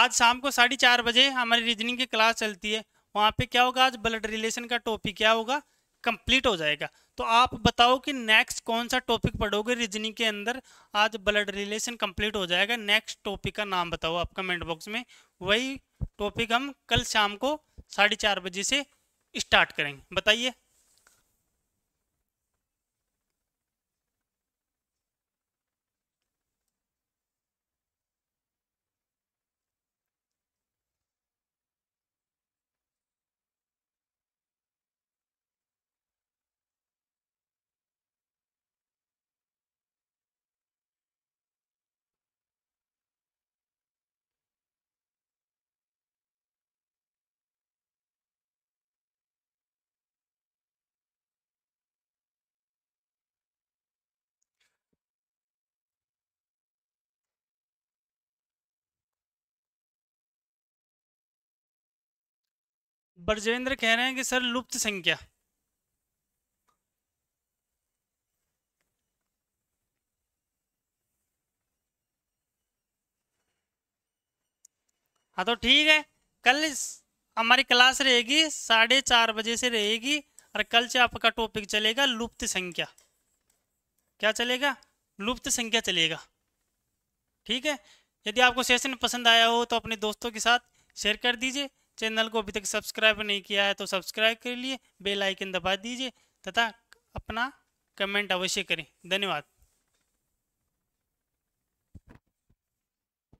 [SPEAKER 1] आज शाम को साढ़े चार बजे हमारी रीजनिंग की क्लास चलती है वहाँ पे क्या होगा आज ब्लड रिलेशन का टॉपिक क्या होगा कंप्लीट हो जाएगा तो आप बताओ कि नेक्स्ट कौन सा टॉपिक पढ़ोगे रीजनिंग के अंदर आज ब्लड रिलेशन कंप्लीट हो जाएगा नेक्स्ट टॉपिक का नाम बताओ आप कमेंट बॉक्स में वही टॉपिक हम कल शाम को साढ़े चार बजे से स्टार्ट करेंगे बताइए ब्रजेंद्र कह रहे हैं कि सर लुप्त संख्या हाँ तो ठीक है कल हमारी क्लास रहेगी साढ़े चार बजे से रहेगी और कल से आपका टॉपिक चलेगा लुप्त संख्या क्या चलेगा लुप्त संख्या चलेगा ठीक है यदि आपको सेशन पसंद आया हो तो अपने दोस्तों के साथ शेयर कर दीजिए चैनल को अभी तक सब्सक्राइब नहीं किया है तो सब्सक्राइब कर लिए बेल आइकन दबा दीजिए तथा अपना कमेंट अवश्य करें धन्यवाद